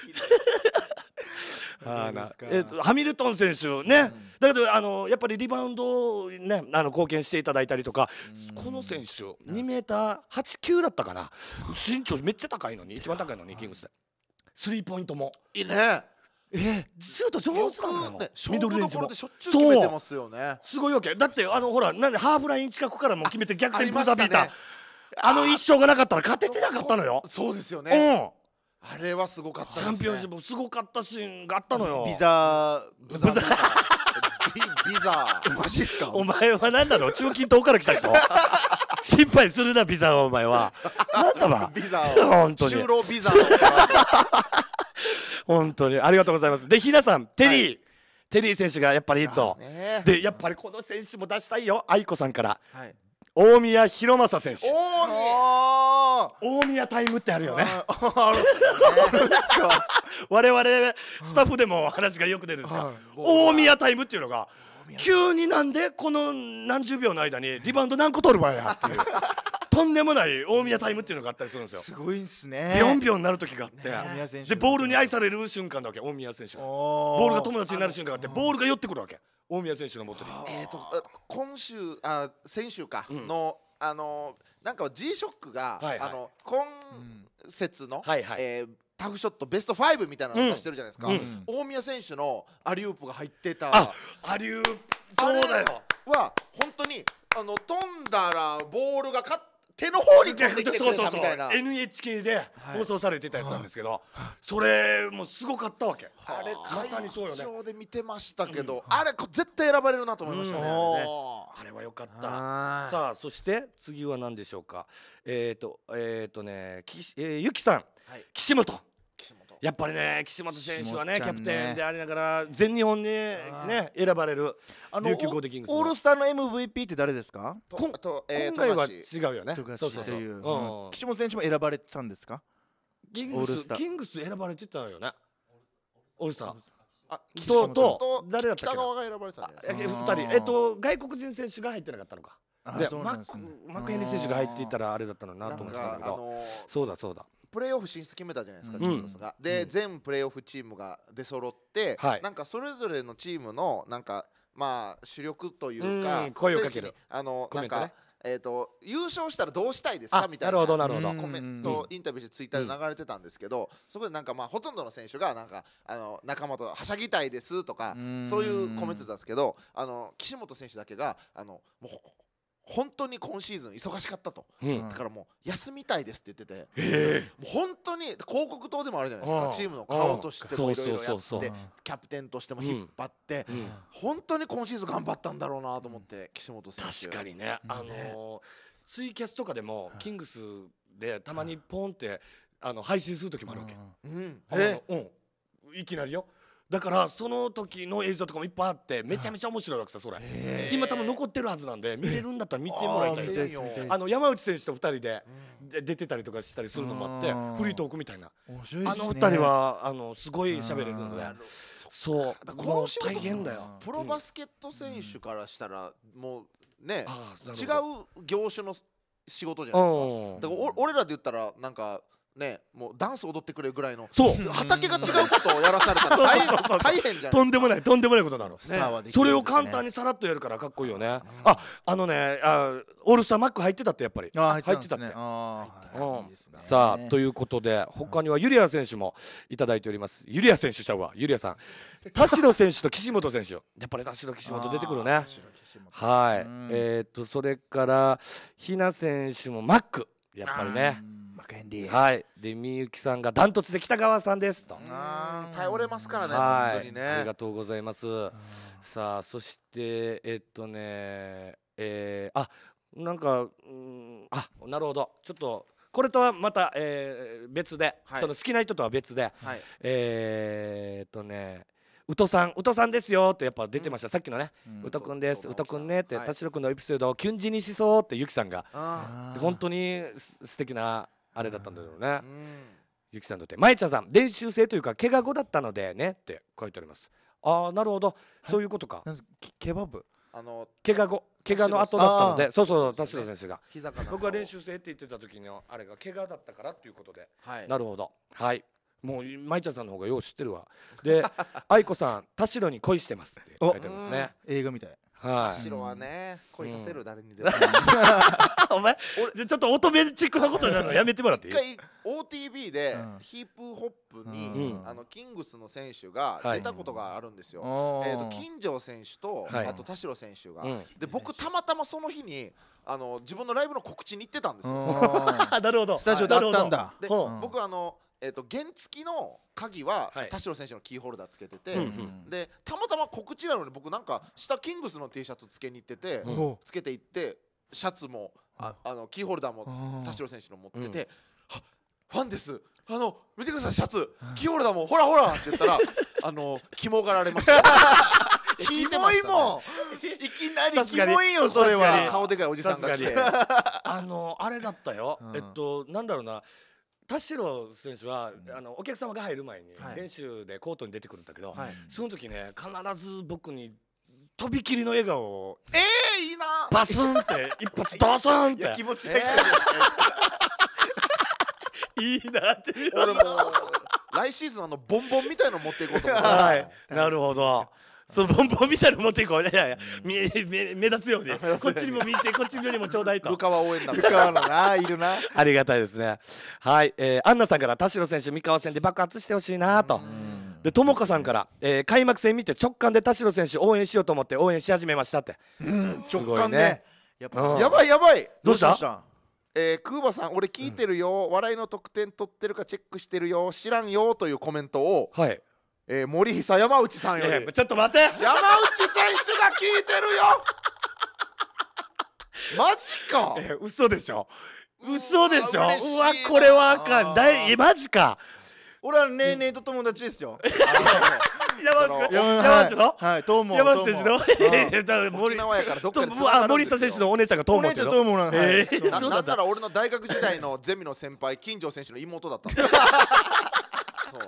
あなえハミルトン選手ね、だけどあのやっぱりリバウンドねあの貢献していただいたりとか、この選手2メーター8 9だったかな身長めっちゃ高いのに一番高いのにキングスでスリーポイントもいいねえシュート上手なんだよ、ミドルレジもそうすごいわけだってあのほらなんでハーフライン近くからも決めて逆転ブザビーターあの一勝がなかったら勝ててなかったのよそうですよねあれはすごかったチャンピオンシップすごかったシーンがあったのよビザブザビザマジっすかお前は何なの中近東から来た人心配するなビザはお前は何だわビザ本当に就労ビザ 本当にありがとうございますでひなさんテリー、はい、テリー選手がやっぱりいいと、でやっぱりこの選手も出したいよ愛子さんから、はい、大宮弘正選手大宮タイムってあるよね 我々スタッフでも話がよく出るんですが大宮タイムっていうのが急になんでこの何十秒の間にリバウンド何個取るわやっていうとんでもない大宮タイムっていうのがあったりするんですよすごいんすねビョンビョンになる時があって、ね、でボールに愛される瞬間だわけ大宮選手ボールが友達になる瞬間があってボールが寄ってくるわけ大宮選手のもとに。えーと、今週あ先週かの、うん、あのなんか G ショックが、はいはい、あの今節の、うん、はいはい、えータフショットベスト5みたいなの出してるじゃないですか、うん、大宮選手のアリウープが入ってたアリウープそうだよは本当にあの飛んだらボールが勝手の方に飛んできてくれたみたいな NHK で放送されてたやつなんですけど、それもうすごかったわけあれ会場で見てましたけど、あれ絶対選ばれるなと思いましたね,、あれはよかったさあそして次は何でしょうかえっ、とえっ、とねき、えー、ゆきさん、岸本やっぱりね岸本選手はね、ね、キャプテンでありながら全日本にね選ばれる琉球ゴーデキングスオールスターの MVP って誰ですか今回は違うよねそうそうそう、岸本選手も選ばれてたんですかキングスキングス選ばれてたよねオールスターあとと誰だったっけ北川が選ばれたね2人えっと外国人選手が入ってなかったのかでマックマクヘリ選手が入っていたらあれだったのなと思ったんだけどそうだそうだプレーオフ進出決めたじゃないですか、キーロスが。で、全プレーオフチームが出揃って、はい、なんかそれぞれのチームのなんか、まあ、主力というか、声をかける。あのなんか、えーと、優勝したらどうしたいですかみたいなコメント、インタビューしてツイッターで流れてたんですけど、そこでなんか、まあ、ほとんどの選手がなんかあの仲間とはしゃぎたいですとかそういうコメントだったんですけどあの岸本選手だけがあのもう。本当に今シーズン忙しかったと、うん、だからもう休みたいですって言ってて、えー、もう本当に広告塔でもあるじゃないですかチームの顔としてもいろいろやってキャプテンとしても引っ張って、うんうん、本当に今シーズン頑張ったんだろうなと思って岸本選手確かにね、あのー、ツイキャスとかでもキングスでたまにポンってあの配信する時もあるわけ。うん、えー、うんいきなりよだからその時の映像とかもいっぱいあってめちゃめちゃ面白いわけさそれ今多分残ってるはずなんで見れるんだったら見てもらいたいですあの山内選手と2人で出てたりとかしたりするのもあってフリートークみたいなあの2人はあのすごい喋れるのでそうこの変だよプロバスケット選手からしたらもうね違う業種の仕事じゃないですかだから俺らで言ったらなんかね、もうダンス踊ってくれるぐらいのそう畑が違うことをやらされたら大変大じゃんとんでもないとんでもないことなの、ね、それを簡単にさらっとやるからかっこいいよね、うん、ああのねあオールスターマック入ってたってやっぱりあ入ってたって、ねうんね、さあということで他にはユリア選手もいただいておりますユリア選手ちゃうわユリアさん田代選手と岸本選手やっぱり田代岸本出てくるねはい、えー、っとそれからひな選手もマックやっぱりね、マンリーはいでみゆきさんがダントツで北川さんですと頼れますからね、はい、本当にねありがとうございますさあそしてえっとねえー、あなんか、うん、あなるほどちょっとこれとはまた、えー、別で、はい、その好きな人とは別で、はい、えー、っとねうとさん、うとさんですよってやっぱ出てました、うん、さっきのね、うとくんです、うとくんねって、はい、田代くんのエピソードをキュンジにしそうってゆきさんが、本当に素敵なあれだったんだろうね、ゆきさんとってまいちゃさん練習生というか怪我後だったのでねって書いてありますああなるほどそういうことかケバブあの怪我後怪我の後だったのでそうそう田代先生が僕は練習生って言ってた時のあれが怪我だったからということで、はい、なるほどはいもうまいちゃさんの方がよう知ってるわで愛子 さん田代に恋してますって書いてありますね映画みたいはい。白はね、恋させる誰にでも。お前、ちょっと乙女チックなことになるのやめてもらっていい？一回 OTB でヒップホップにあのキングスの選手が出たことがあるんですよ。えっと金城選手とあと田代選手が。で僕たまたまその日に。あの自分のライブの告知に行ってたんですよ。なるほど。スタジオだったんだ。で、僕あのえーと、原付の鍵は、田代選手のキーホルダーつけてて、うんうん、でたまたま告知なのに僕なんか下キングスの T シャツつけに行ってて、うん、つけていってシャツもああのキーホルダーも田代選手の持ってて「うん、ファンですあの見てくださいシャツキーホルダーもほらほら」って言ったら あの肝がられました。引いもいきなりひどいよそれは顔でかいおじさんが来てあのあれだったよ、うん、えっとなんだろうな田代選手は、あのお客様が入る前に練習でコートに出てくるんだけど、その時ね必ず僕にとびきりの笑顔をええいいなバスンって 一発ドスンって気持ちいい、いいなって俺も 来シーズンあのボンボンみたいの持っていこうと思って、はい、なるほどそのボンボンみたいの持っていこういやいやいや目目目立つようにこっちにも見てこっちにもちょうだいとルカワ応援だルカワのないるなありがたいですねはい、えー、アンナさんから田代選手三河戦で爆発してほしいなとで友香さんから、えー、開幕戦見て直感で田代選手応援しようと思って応援し始めましたって、うん、直感で。やばいやばいどうしたえー、クーバさん、俺聞いてるよ、うん、笑いの得点取ってるかチェックしてるよ、知らんよというコメントを、はい、えー、森久山内さんよりちょっと待て山内選手が聞いてるよ マジかえ嘘でしょ嘘でしょうわこれはあかんだいマジか俺は年々と友達ですよ 山内君山内のはいトーモ山内選手の 沖縄やからどっかであ森下選手のお姉ちゃんがトウモってお姉ちゃんトなんえー、なら俺の大学時代のゼミの先輩金城選手の妹だったんだそう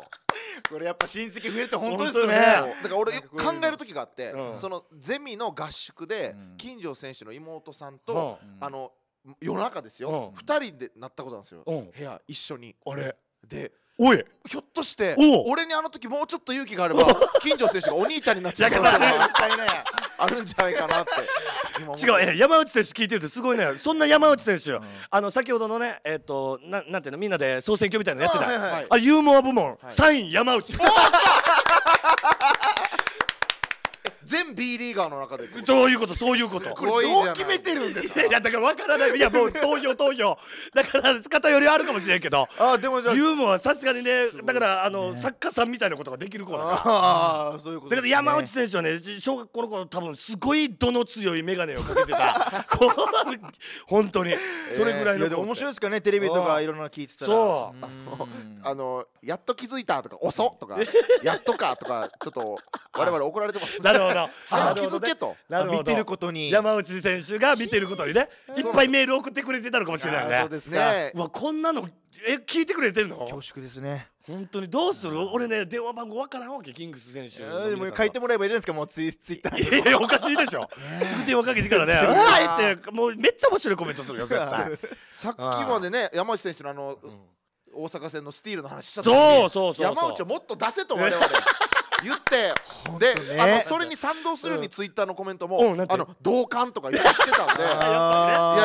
これやっぱ親戚増えるって本当ですよねだから俺よく考える時があって、そのゼミの合宿で金城選手の妹さんと、あの夜中ですよ、う2人でなったことなんですよ、部屋一緒にあれでおいひょっとして俺にあの時もうちょっと勇気があれば金城選手がお兄ちゃんになってたから実際ねあるんじゃないかなって違う山内選手聞いてるとすごいねそんな山内選手、あの先ほどのねえっ、とななんていうのみんなで総選挙みたいなのやってたあユーモア部門、サイン山内全 B リーガーの中でどういうことそういうことこれどう決めてるんですかいやだからわからないいやもう投票投票だから方よりあるかもしれんけどあでもじゃユーモアさすがにねだからあの、作家さんみたいなことができる子だからそういうこと、だけど山内選手はね小学校の頃多分すごいどの強い眼鏡をかけてた 本当にそれぐらいの、面白いですかねテレビとかいろんな聞いてたらそうあのやっと気づいたとか遅とかやっとかとかちょっと 我々怒られてますなるほどあ気づけと見てることに山内選手が見てることにねいっぱいメール送ってくれてたのかもしれないねそうですねうわこんなのえ聞いてくれてるの恐縮ですね本当にどうする、俺ね電話番号わからんわけキングス選手、えー、も書いてもらえばいいじゃないですかもうツイツイッターいやいやおかしいでしょ すぐ電話かけてからね「わーってもうめっちゃ面白いコメントするよ絶対 さっきまでね山内選手のあの、うん、大阪戦のスティールの話したそうそうそう山内をもっと出せと我々言ってで、あのそれに賛同するようにツイッターのコメントも「うん、あの同感」とか言ってたんでね、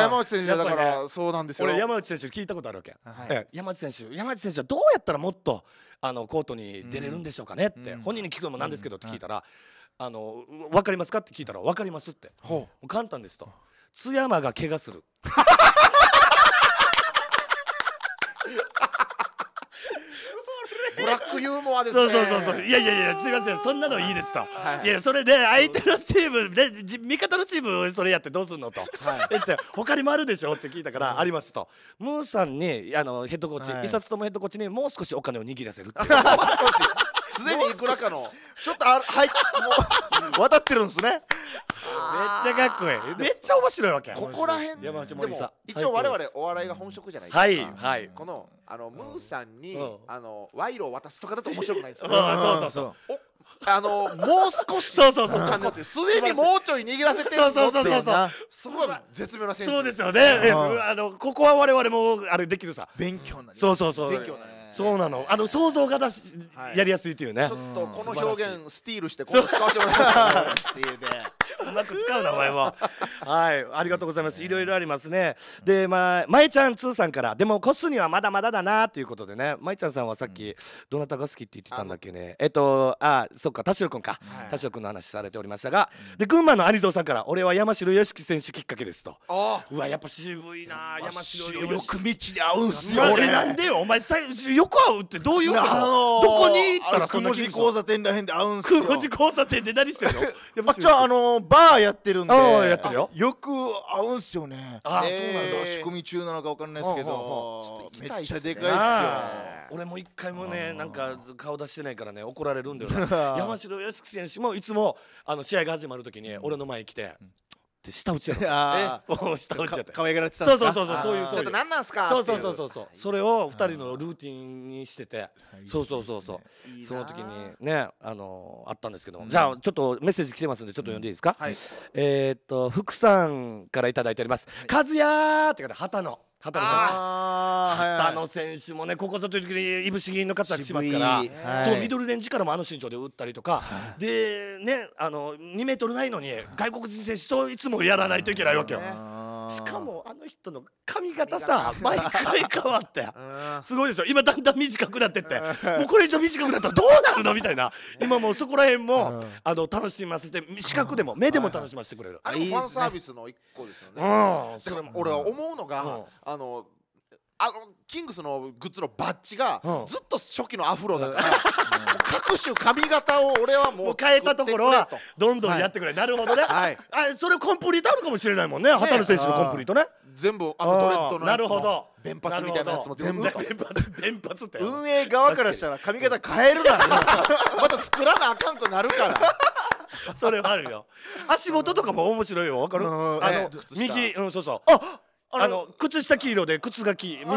山内選手はだから、ね、そうなんですよ俺山内選手聞いたことあるわけ、はい、山内選手山内選手はどうやったらもっとあのコートに出れるんでしょうかねって、うん、本人に聞くのもなんですけどって聞いたら「あの分かりますか?」って聞いたら「分かります」って「簡単です」と「津山が怪我する」ブラックユーモアですねそうそうそうそういやいやいやすいませんそんなのいいですと、はい、いやそれで相手のチームで味方のチームそれやってどうすんのと、はい、っ他にもあるでしょって聞いたからありますとムーさんにあのヘッドコーチ、はい、冊ともヘッドコーチにもう少しお金を握らせるってい もう少しすでにいくらかのちょっとあはいもう渡ってるんですねめっちゃかっこいいめっちゃ面白いわけここら辺でも一応我々お笑いが本職じゃないですか、はいはいこのあのムーさんに、あの賄賂を渡すとかだと面白くないですよ、そうそうそうあのもう少しそうそうそうそうすでにもうちょい握らせてそうそうそうそうそうすごい絶妙なセンそうですよねあのここは我々もあれできるさ勉強になりそうそうそう勉強になりそうなのあの想像がだし、はい、やりやすいというねちょっとこの表現スティールしてこう使わせてもらい スティールでうまく使うなお前もはいありがとうございますいろいろありますねでまあまえちゃん通さんからでもこすにはまだまだだなということでねまえちゃんさんはさっき、うん、どなたが好きって言ってたんだっけねえっとあそっか田代君か、はい、田代君の話されておりましたが、で群馬の有蔵さんから俺は山城よしき選手きっかけですとうわやっぱ渋いな山城よく道で会うんすよ、俺なんでよお前さよどこ会うってどういうこと、あのどこに行ったらそんな気交差点らへんで会うんすよく交差点で何してんのあっちはあのバーやってるんでやってるよよく会うんすよねあ、あそうなんだ仕込み中なのかわかんないですけどめっちゃでかいっすよ、俺も一回もねなんか顔出してないからね怒られるんだよ 山城良樹選手もいつもあの試合が始まるときに俺の前に来て、って舌打ちやろ ああ 下打ちやった可愛がられてたそうそうそうそうそういうちょっと何なんすかそうそうそうそうそうそれを二人のルーティンにしててそうそうそうそうその時にねあのあったんですけどもじゃあちょっとメッセージ来てますんでちょっと読んでいいですかえっと福さんから頂いております「和也」って方「旗野。畑野選手畑野選手もねここぞという時にいぶし銀の活躍しますから、はい、そうミドルレンジからもあの身長で打ったりとか、はい、でねあの2メートルないのに外国人選手といつもやらないといけないわけよ。しかもあの人の髪型さ毎回変わって すごいでしょ今だんだん短くなってってもうこれ以上短くなったらどうなるのみたいな 今もうそこら辺もあの楽しませて視覚でも目でも楽しませてくれるあれファンサービスの一個ですよね俺は思うのがあのあのキングスのグッズのバッジが、うん、ずっと初期のアフロだから、うん、各種髪型を俺はもう変えたところはどんどんやってくれ、はい、なるほどね、はい、あそれコンプリートあるかもしれないもんね畑野選手のコンプリートね全部あのトレッドのなるほど弁髪みたいなやつも全部弁髪弁髪って運営側からしたら髪型変えるな また作らなあかんとなるから それはあるよ足元とかも面白いよ分かるあの右うんそうそうああの靴下黄色で靴が黄右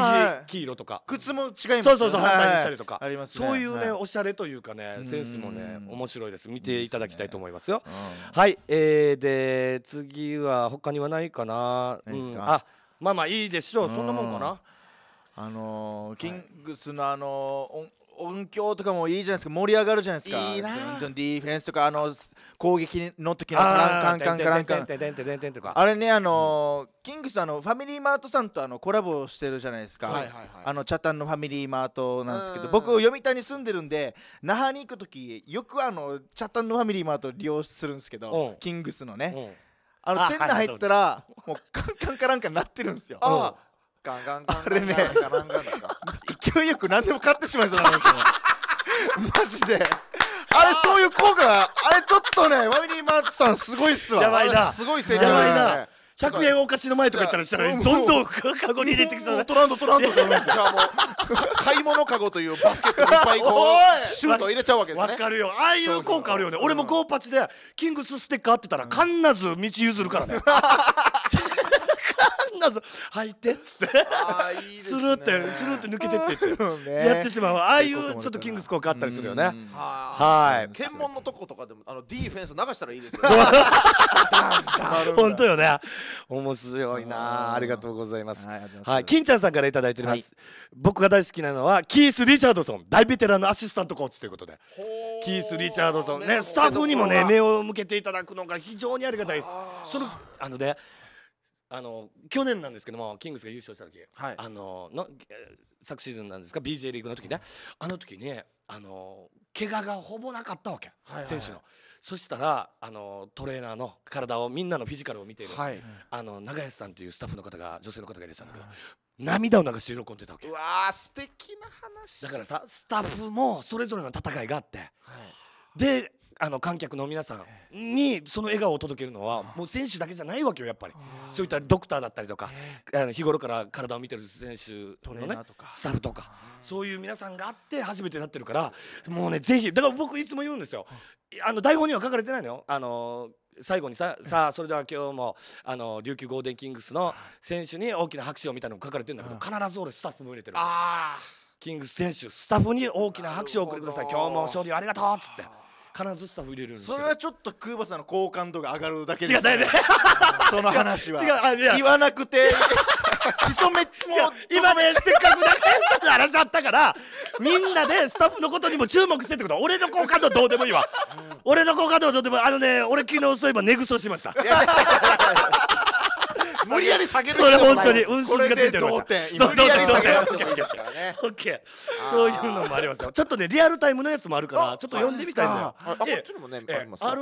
黄色とか、靴も違います、そうそうそう反対にしたりとか、はいね、そういうね、おしゃれというかねセンスもね面白いです見ていただきたいと思いますよ、ねうん、はい、えー、で次は他にはないかな、うん、あまあまあいいでしょうそんなもんかな、あのー、キングスのあのー音響とかもいいじゃないですか盛り上がるじゃないですかいいなディフェンスとかあの攻撃の時のカンカンカンカンカンカンあれねあの、うん、キングスあのファミリーマートさんとあのコラボしてるじゃないですか、はいはいはい、あのチャタンのファミリーマートなんですけど僕読谷に住んでるんで那覇に行く時よくあのチャタンのファミリーマート利用するんですけどキングスのねあの店内入ったらもうカンカンカランカンなってるんですよ。あンガンガンガンガンガンガンガンガン運よく何でも買ってしまいそうなんですよマジであれそういう効果があれちょっとねワイリーマートさんすごいっすわやばいなすごいやばいな100円お菓子の前とか言ったらしたらどんどんカゴに入れてきそうなトランドトランドじゃあもう買い物カゴというバスケットいっぱいこうシュート入れちゃうわけですねわかるよああいう効果あるよね俺もゴーパチでキングスステッカーってたら必ず道譲るからねんだぞ入ってっつってスルってスルって抜けてってやってしまうああいうちょっとキングス効果あったりするよねはい検問のとことかでもあのディフェンス流したらいいですよ 本当よね面白いなありがとうございますはい金ちゃんさんからいただいております僕が大好きなのはキース・リチャードソン大ベテランのアシスタントコーチということでキース・リチャードソンねスタッフにもね目を向けていただくのが非常にありがたいですそのあのねあの去年なんですけどもキングスが優勝した時、はい、あのの昨シーズンなんですか BJ リーグの時ね、あの時ねあの怪我がほぼなかったわけ、はいはい選手のそしたらあのトレーナーの体をみんなのフィジカルを見ている、はい、あの長安さんというスタッフの方が女性の方がいらっしゃるんだけど、はい、涙を流して喜んでたわけうわ素敵な話だからさスタッフもそれぞれの戦いがあって、はい、であの観客の皆さんにその笑顔を届けるのはもう選手だけじゃないわけよやっぱりそういったドクターだったりとかあの日頃から体を見てる選手のねスタッフとかそういう皆さんがあって初めてなってるからもうねぜひだから僕いつも言うんですよあの台本には書かれてないのよあの最後にささあそれでは今日もあの琉球ゴールデンキングスの選手に大きな拍手をみたいなの書かれてるんだけど必ず俺スタッフも入れてるキングス選手スタッフに大きな拍手を送ってください今日も勝利ありがとうっつって。必ずスタッフ入れるんですそれはちょっと空母さんの好感度が上がるだけです、ね、違 うその話は違う言わなくて潜めもう今ねせっかくだけスタッ話あったからみんなでスタッフのことにも注目してってこと俺の好感度どうでもいいわ、うん、俺の好感度はどうでもいいあのね俺昨日そういえば寝ぐそしました無理やり下げるこれ本当に無理やり下げ そういうのもありますよちょっとねリアルタイムのやつもあるからちょっと読んでみたいな。あこっちにもねありますある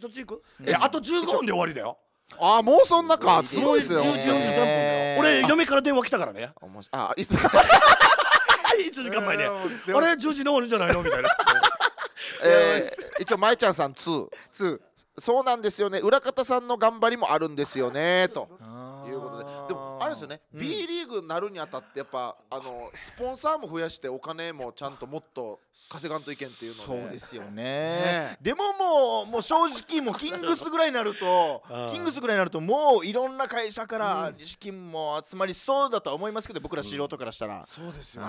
どっち行くあと15分で終わりだよあもうそんなかすごいですよ俺嫁から電話来たからねあいつ1時間前で、あれ10時のるんじゃないのみたいな 一応まえちゃんさん2 2そうなんですよね裏方さんの頑張りもあるんですよねということれですよね、うん、B リーグになるにあたってやっぱあのスポンサーも増やしてお金もちゃんともっと稼がんといけんっていうのでそうですよね、ね、でももうもう正直もうキングスぐらいになるとキングスぐらいになるともういろんな会社から資金も集まりそうだとは思いますけど僕ら素人からしたら、うん、そうですよね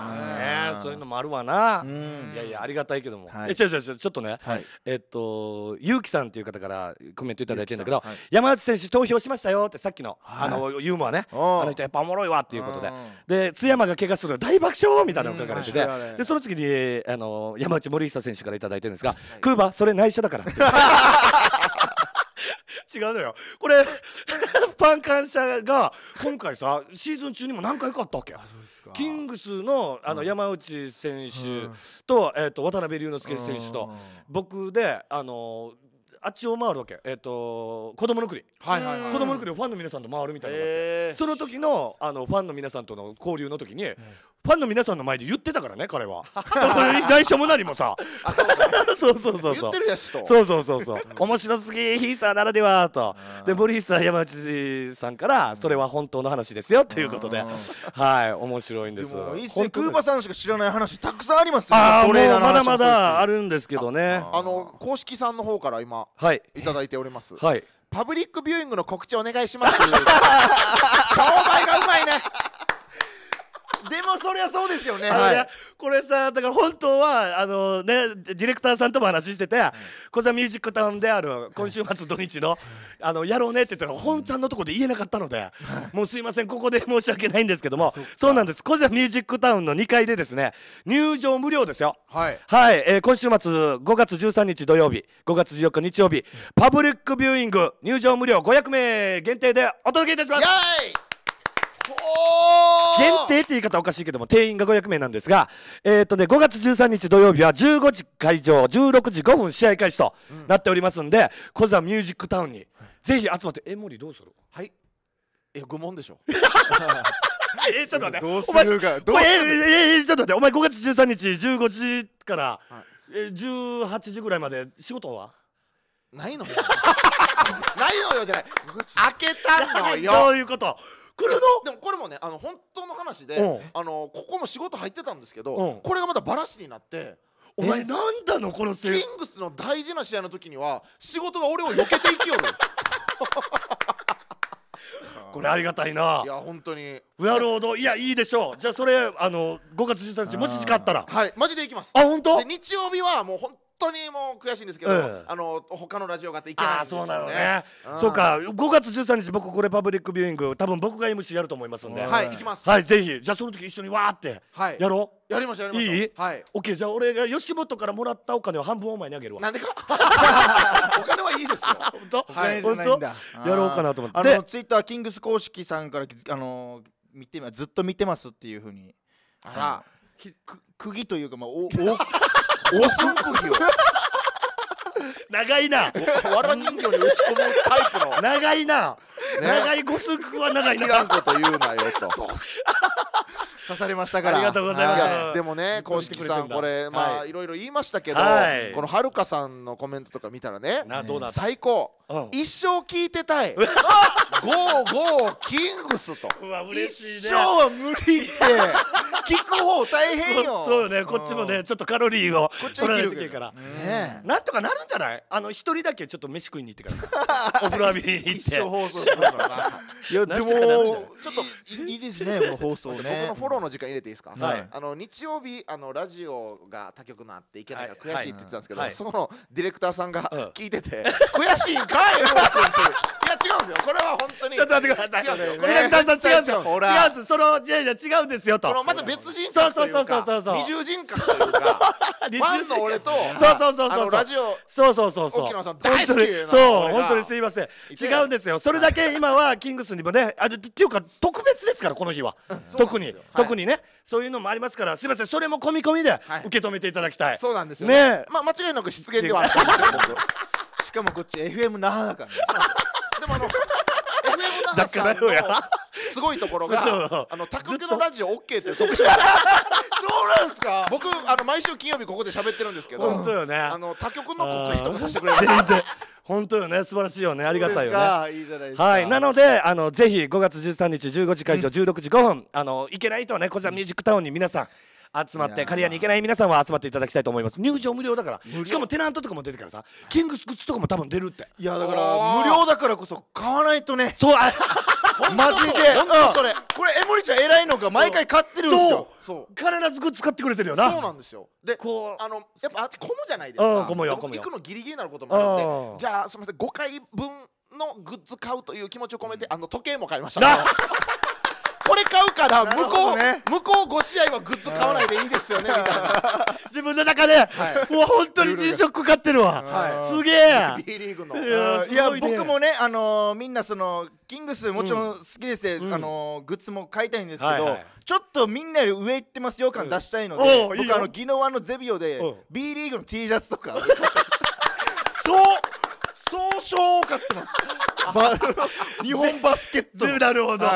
そういうのもあるわな、うん、いやいやありがたいけども、はい、え違う違う違うちょっとね、はい、えっとゆうきさんっていう方からコメントいただいてるんだけど、はい、山内選手投票しましたよってさっきの、あのユーモアねの人やっぱおもろいわっていうことで、で津山が怪我する大爆笑みたいなのを書かれてて、でその次にあの山内森久選手から頂いてるんですが、クーバーそれ内緒だから 違うのよこれ ファン感謝が今回さシーズン中にも何回かあったわけキングスのあの山内選手と,、えー、と渡辺龍之介選手と僕であのーあっちを回るわけ、えーと、子供の国、はいはいはい、子供の国をファンの皆さんと回るみたいな、その時のあのファンの皆さんとの交流の時に、えー、ファンの皆さんの前で言ってたからね彼は 内緒も何もさ そうそうそうそう言ってるやしとそうそうそう面白すぎヒーサーならではとで森ヒーサー山内さんからそれは本当の話ですよということではい面白いんですでもクーバさんしか知らない話たくさんありますよああまだまだあるんですけどねあの公式さんの方から今はいいただいておりますはいパブリックビューイングの告知お願いします 商売がうまいねでもそりゃそうですよね、はい、これさだから本当はあのねディレクターさんとも話してて「コザミュージックタウンである今週末土日のあのやろうね」って言ったら本ちゃんのとこで言えなかったので、もうすいませんここで申し訳ないんですけどもそうなんですコザミュージックタウンの2階でですね入場無料ですよはい、はい今週末5月13日土曜日5月14日日曜日パブリックビューイング入場無料500名限定でお届けいたしますイエー限定って言い方おかしいけども定員が500名なんですが、えーとね、5月13日土曜日は15時会場16時5分試合開始となっておりますんで、コザミュージックタウンにぜひ集まってえ森どうするはいえ愚問でしょ えちょっと待ってどうするかええちょっと待ってお前5月13日15時から、はい、え18時ぐらいまで仕事はないの ないのよじゃない 開けたのよそういうこと来るのでもこれもねあの本当の話であのここも仕事入ってたんですけどこれがまたバラシになってお前なんだのこのキングスの大事な試合の時には仕事が俺を避けていきよる これありがたいないや本当になるほどいやいいでしょうじゃあそれあの5月13日もし時間あったらはいマジでいきますあ本当日曜日はもう本当にもう悔しいんですけど、うん、あの他のラジオがあっていけないんですよね。そうなのね。そうか、5月13日僕これパブリックビューイング、多分僕が MC やると思いますんで。はい、行きます。はい、ぜひ。じゃあその時一緒にわーってやろう。やりましょうやりましょう。いい？はい。オッケー、じゃあ俺が吉本からもらったお金を半分お前にあげるわ。なんでか？お金はいいですよ。本当？はい、本当。やろうかなと思って。あのツイッターキングス公式さんからあの見てずっと見てますっていうふうに。あら。く釘というかまあおおおすんくぎを長いなわら人形に押し込むタイプの長いな、ね、長いごすんくは長いないらんこと言うなよと刺されましたからありがとうございますでもね公式さんこれまあいろいろ言いましたけどこのはるかさんのコメントとか見たらね最高一生聞いてたいゴーゴーキングスと 一生は無理って 聞く方大変よ そうよねこっちもねちょっとカロリーを取られるからなんとかなるんじゃないあの一人だけちょっと飯食いに行ってからお風呂浴びに行って一生放送するからないやでもちょっといいですねこの放送ね僕のフォロ今日の時間入れていいですか、はい、あの日曜日あのラジオが他局のあっていけないから悔しいって言ってたんですけど、そこのディレクターさんが聞いてて、悔しいんかい違うんですよこれは本当にちょっと待ってください違うんですよ違うんですよ違うんですそのじゃじゃ違うんですよとまた別人格とうそうそうそうそう二重人格という の俺とそうそうそうそうラジオそうそうそうそう大好きそう本当にすいません違うんですよそれだけ今はキングスにもねあっていうか特別ですからこの日は特に特にねそういうのもありますからすいませんそれも込み込みで受け止めていただきたいそうなんですよねまあ間違いなく失言ではあったんですよ しかもこっち FM 那覇だから、もあの FM 那覇さんのすごいところが「あの卓球のラジオ OK」っていう特集 そうなんですか僕あの毎週金曜日ここで喋ってるんですけど本当よねあの他局の告知とかさせてくれる全然本当よね素晴らしいよねありがたいよねはいなのであのぜひ5月13日15時会場16時5分、あの行けない人はねこちらミュージックタウンに皆さん集まって刈谷に行けない皆さんは集まっていただきたいと思います入場無料だからしかもテナントとかも出てからさキングスグッズとかも多分出るっていやだから無料だからこそ買わないとねそう マジでそれこれ江ちゃん偉いのが毎回買ってるんですよそう必ずグッズ買ってくれてるよなそうなんですよでこうあのやっぱ混むじゃないですか混むよ混むよ行くのギリギリになることもあるんでじゃあすみません5回分のグッズ買うという気持ちを込めてあの時計も買いましたこれ買うから向こう、ね、向こう5試合はグッズ買わないでいいですよねみたいな 自分の中で、はい、もう本当に G ショック買ってるわ、はい、すげえ B リーグのいや、ね、僕もねあのー、みんなそのキングスもちろん好きです、うん、あのー、グッズも買いたいんですけど、はいはい、ちょっとみんなより上行ってますよ感出したいので、うん、僕あの宜野湾のゼビオで B リーグの T シャツとか そう少々多かってます 日本バスケットなるほど、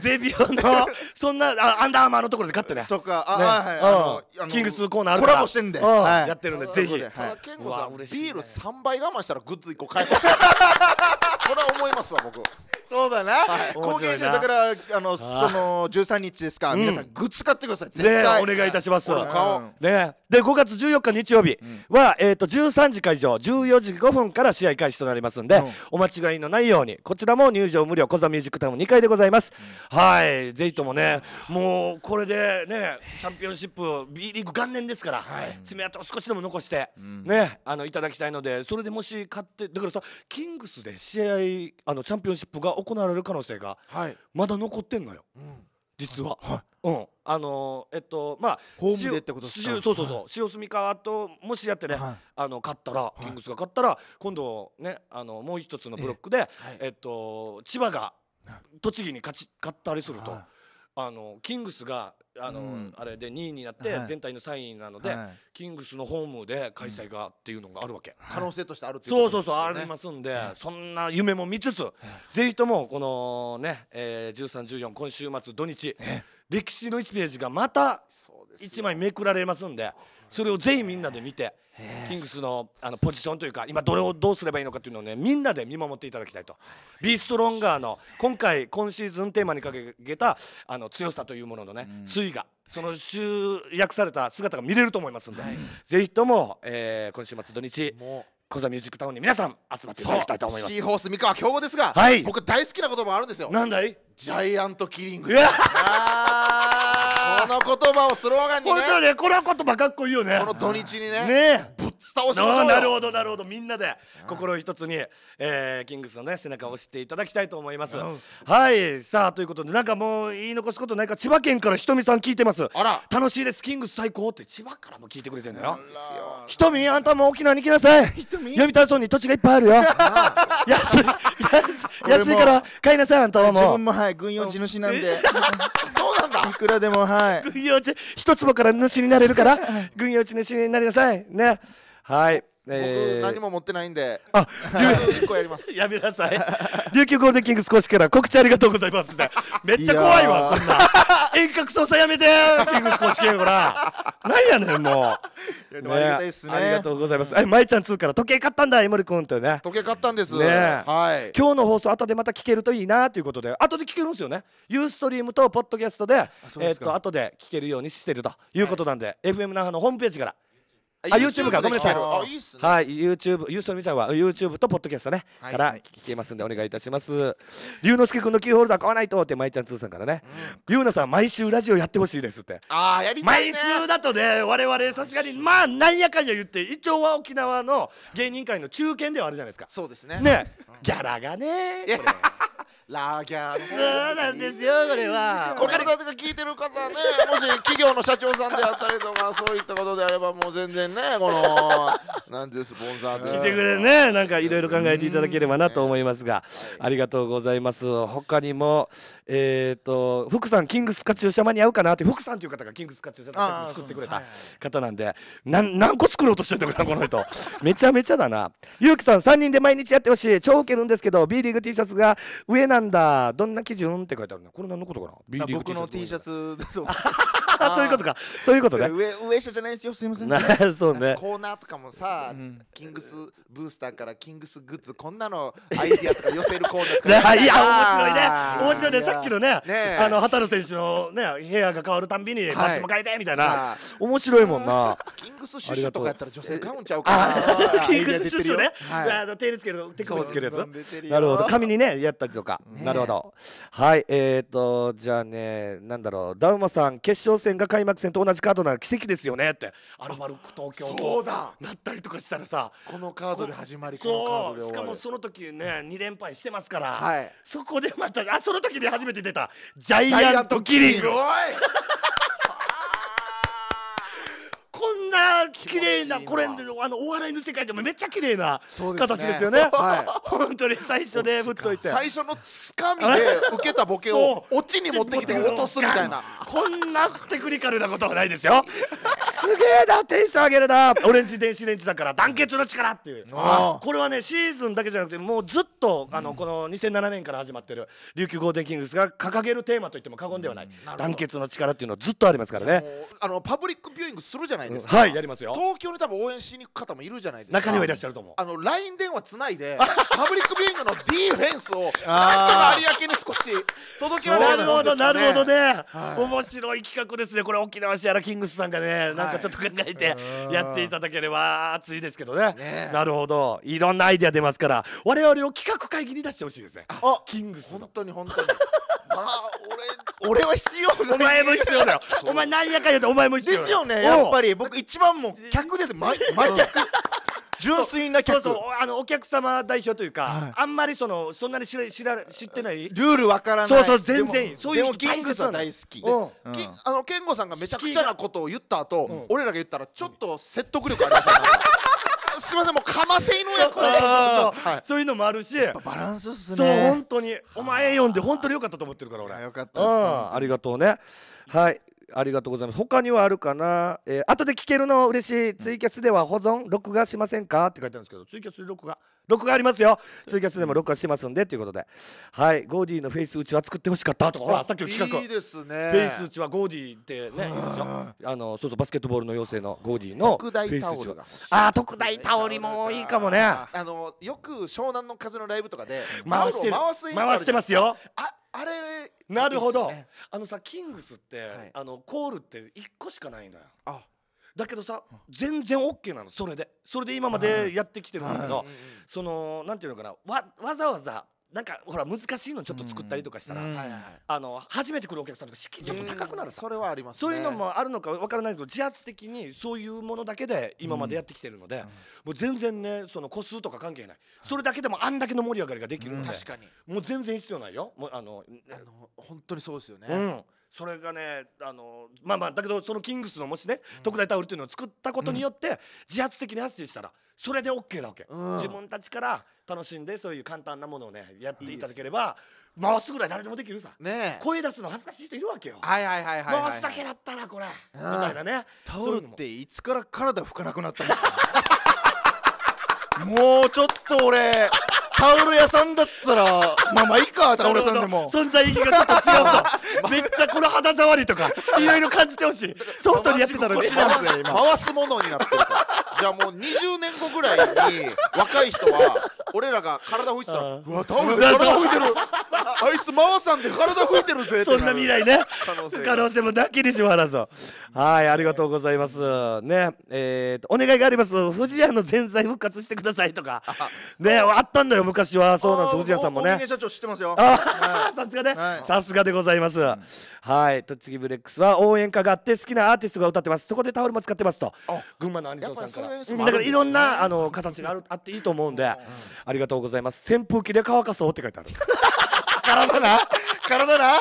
ゼビオのそんなアンダーマーのところで勝ってねとかあ、はいはいキングスコーナーコラボしてんで、はい、やってるんでぜひただ健吾さんビール3杯我慢したらグッズ1個買えます これは思いますわ僕そうだな、後継者だからあのその13日ですか、皆さんグッズ買ってくださいぜひ、お願いいたします、ね、で5月14日日曜日は、えっと、十13時会場14時5分から試合開始となりますんで、お間違いのないようにこちらも入場無料コザミュージックタウン2階でございます、はいぜひともねもうこれでねチャンピオンシップ B リーグ元年ですから、爪痕を少しでも残して、ねあのいただきたいのでそれでもし勝ってだからさキングスで試合あのチャンピオンシップが行われる可能性がまだ残ってんのよ、うん、実は。はいうん、あのー、えっとまあホームでってことですそうそうそう、はい、塩住川ともしやってね、はい、あの勝ったら、はい、リングスが勝ったら今度ねあのもう一つのブロックで、えっと千葉が栃木に勝ち勝ったりすると。あのキングスがあの、うん、あれで2位になって全体の3位なので、はい、キングスのホームで開催がっていうのがあるわけ、はい、可能性としてあるっていう、ね、そうそうそうありますんで、はい、そんな夢も見つつ、ぜひともこのね、えー、1314今週末土日、歴史の1ページがまた1枚めくられますんでそれをぜひみんなで見て。キングスのあのポジションというか今どれをどうすればいいのかというのをねみんなで見守っていただきたいとビーストロンガーの今回今シーズンテーマに掲げたあの強さというもののね推移がその集約された姿が見れると思いますんで、ぜひとも、え今週末土日コザミュージックタウンに皆さん集まっていただきたいと思いますシーホース三河強豪ですが、はい、僕大好きなこともあるんですよなんだいジャイアントキリングこの言葉をスローガンにね本当ねこの言葉かっこいいよねこの土日にねねぶっ倒しましなるほどなるほどみんなで心一つに、えー、キングスのね背中を押していただきたいと思います、はいさあということでなんかもう言い残すことないか千葉県からひとみさん聞いてますあら楽しいですキングス最高って千葉からも聞いてくれてんだよひとみあんたも沖縄に来なさいひとみ読そうに土地がいっぱいあるよ 安い安いから買いなさいあんたはもう自分もはい軍用地主なんで そうなんだいくらでもはいい、軍用地一坪から主になれるから軍用地主になりなさいねはい僕何も持ってないんで、あ、一やります。やめなさい。琉球ゴールデンキングス公式から告知ありがとうございます、ね。めっちゃ怖いわ、こんな。遠隔操作やめて、キングス公式ほら。なんやねん、もう。ありがたいですね。ありがとうございます。あ、まいちゃん2から時計買ったんだ、江森君とね。時計買ったんです。ね、はい。今日の放送後でまた聞けるといいなということで、後で聞けるんですよね。ユーストリームとポッドキャストで、えっと後で聞けるようにしてるということなんで、FM 那覇のホームページから。あ、YouTube か、ごめんなさい。あ、いいっすね。はい、YouTube、ユーストミさんは YouTube とポッドキャストね、はい、から聞けますんでお願いいたします。龍之介君のキーホルダー買わないとってまいちゃん通さんからね。龍、う、之、ん、さん毎週ラジオやってほしいですって。ああ、やりたい、ね、毎週だとね、我々さすがにまあなんやかんや言って一応は沖縄の芸人界の中堅ではあるじゃないですか。そうですね。ね、うん、ギャラがね。ラーギャーそうなんですよこれはこれの方が聞いてる方ねもし企業の社長さんであったりとかそういったことであればもう全然ねこのなんていうスポンサーで聞いてくれねなんかいろいろ考えていただければなと思いますが、ありがとうございます他にも、えっ、ー、と福さんキングスカチュ間に合うかなって福さんという方がキングスカチューシャ作ってくれた方なんで、はいはい、何個作ろうとしてんだこの人 めちゃめちゃだなゆうきさん3人で毎日やってほしい超受けるんですけど B リーグ T シャツが上なんだどんな基準って書いてあるの、これ何のことかな B リーグ僕の T シャツだと そういうことかそういうことね上上下じゃないですよすみません、そうねコーナーとかもさ、うん、キングスブースターからキングスグッズこんなのアイディアとか寄せるコーナーとかいや面白いね面白いねさきのねあの畑野選手のね部屋が変わるたんびにパッチも変えてみたいな面白いもんなキングスシュシュとかやったら女性買うんちゃうか キングスシュシュね手につける手首つけるやつなるほど紙にねやったりとかなるほどはいえっとじゃあねなんだろうダウマさん決勝戦が開幕戦と同じカードなら奇跡ですよねってアルバルク東京そうだなったりとかしたらさこのカードで始まりこのカードで終わしかもその時ね2連敗してますからそこでまたあその時で始めめて出たジャイアントキリングおいこんな綺麗なこれあのお笑いの世界でもめっちゃ綺麗な形ですよね。はい、本当に最初でぶっといて。最初のつかみで 受けたボケをオチに持ってきて落とすみたいな。こんなテクニカルなことはないですよ。すげえなテンション上げるな。オレンジ電子レンジだから団結の力っていう。これはねシーズンだけじゃなくてもうずっとあのこの2007年から始まってる琉球ゴールデンキングスが掲げるテーマといっても過言ではない。団結の力っていうのはずっとありますからね。あのパブリックビューイングするじゃない。ないですか、はいやりますよ東京に多分応援しに行く方もいるじゃないですか中にはいらっしゃると思うあの LINE 電話つないで パブリックビューイングのディフェンスをなんとか有明に少し届けられるなるほどなるほどね、面白い企画ですねこれ沖縄シアラキングスさんがねなんかちょっと考えてやっていただければ熱いですけどねなるほどいろんなアイディア出ますから我々を企画会議に出してほしいですねあキングス本当に本当にあ俺 俺は必要お前も必要だよお前なんやかんやってお前も必要ですよねやっぱり僕一番もう客ですマ客純粋な客そうあのお客様代表というか、あんまりそのそんなに知ら知ら知ってないルールわからないそうそう全然そういうキングス大好きで、あの健吾さんがめちゃくちゃなことを言った後、俺らが言ったらちょっと説得力ありました、すみませんもうかませ犬やこれそういうのもあるしバランスっすねそう本当にお前読んで本当によかったと思ってるから俺よかったありがとうねはいありがとうございます。他にはあるかな、えー、後で聞けるの嬉しい。ツイキャスでは保存、録画しませんかって書いてあるんですけど、ツイキャスで録画。録画ありますよ。ツイキャスでも録画しますんでということで。はい、ゴーディーのフェイスうちは作ってほしかったとか、ほら、さっきの企画。いいですね。フェイスうちはゴーディーってね、いいですよ。あの、そうそう、バスケットボールの妖精のゴーディーの。特大タオルああ、特大タオルもいいかもね。あの、よく湘南の風のライブとかで。回して回してますよ。あ、あれなるほど、ね、あのさキングスって、はい、あのコールって1個しかないんだよあだけどさ全然 OK なのそれでそれで今までやってきてるんだけど、はい、そのなんていうのかなわわざわざなんかほら難しいのちょっと作ったりとかしたら、うんうん、あの初めて来るお客さんとか敷ちょっと高くなるそれはあります、ね、そういうのもあるのか分からないけど自発的にそういうものだけで今までやってきてるので、うん、もう全然ねその個数とか関係ない、それだけでもあんだけの盛り上がりができるので、確かにもう全然必要ないよもうあのあの本当にそうですよね、うんそれがねあのまあまあだけどそのキングスのもしね、特大タオルっていうのを作ったことによって、自発的に発生したらそれで OK なわけ、うん、自分たちから楽しんでそういう簡単なものをねやっていただければ回すぐらい誰でもできるさ、ね、声出すの恥ずかしい人いるわけよはいはいはいはい、はい、回すだけだったらこれ、みたいなねタオルっていつから体拭かなくなったんですか もうちょっと俺タオル屋さんだったらまあまあい高村さんでも存在意義がちょっと違うと めっちゃこの肌触りとかいろいろ感じてほしいソフトにやってたのに回すものになってるじゃあもう20年後ぐらいに若い人は俺らが体拭いてたらうわタオルで体拭いてるあいつ回さんで体拭いてるぜそんな未来ね可能性もなきにしもあらずはいありがとうございますねえー、お願いがあります藤屋の全財復活してくださいとかねあったんだよ昔はそうなんです藤屋さんもね社長知ってますよよ。さすがね、さすがでございます。うん、はい、栃木ブレックスは応援歌があって好きなアーティストが歌ってます。そこでタオルも使ってますと。群馬のアニソンさんから。ううだからいろんなあの形があるあっていいと思うんで、ありがとうございます。扇風機で乾かそうって書いてある。体な、体な。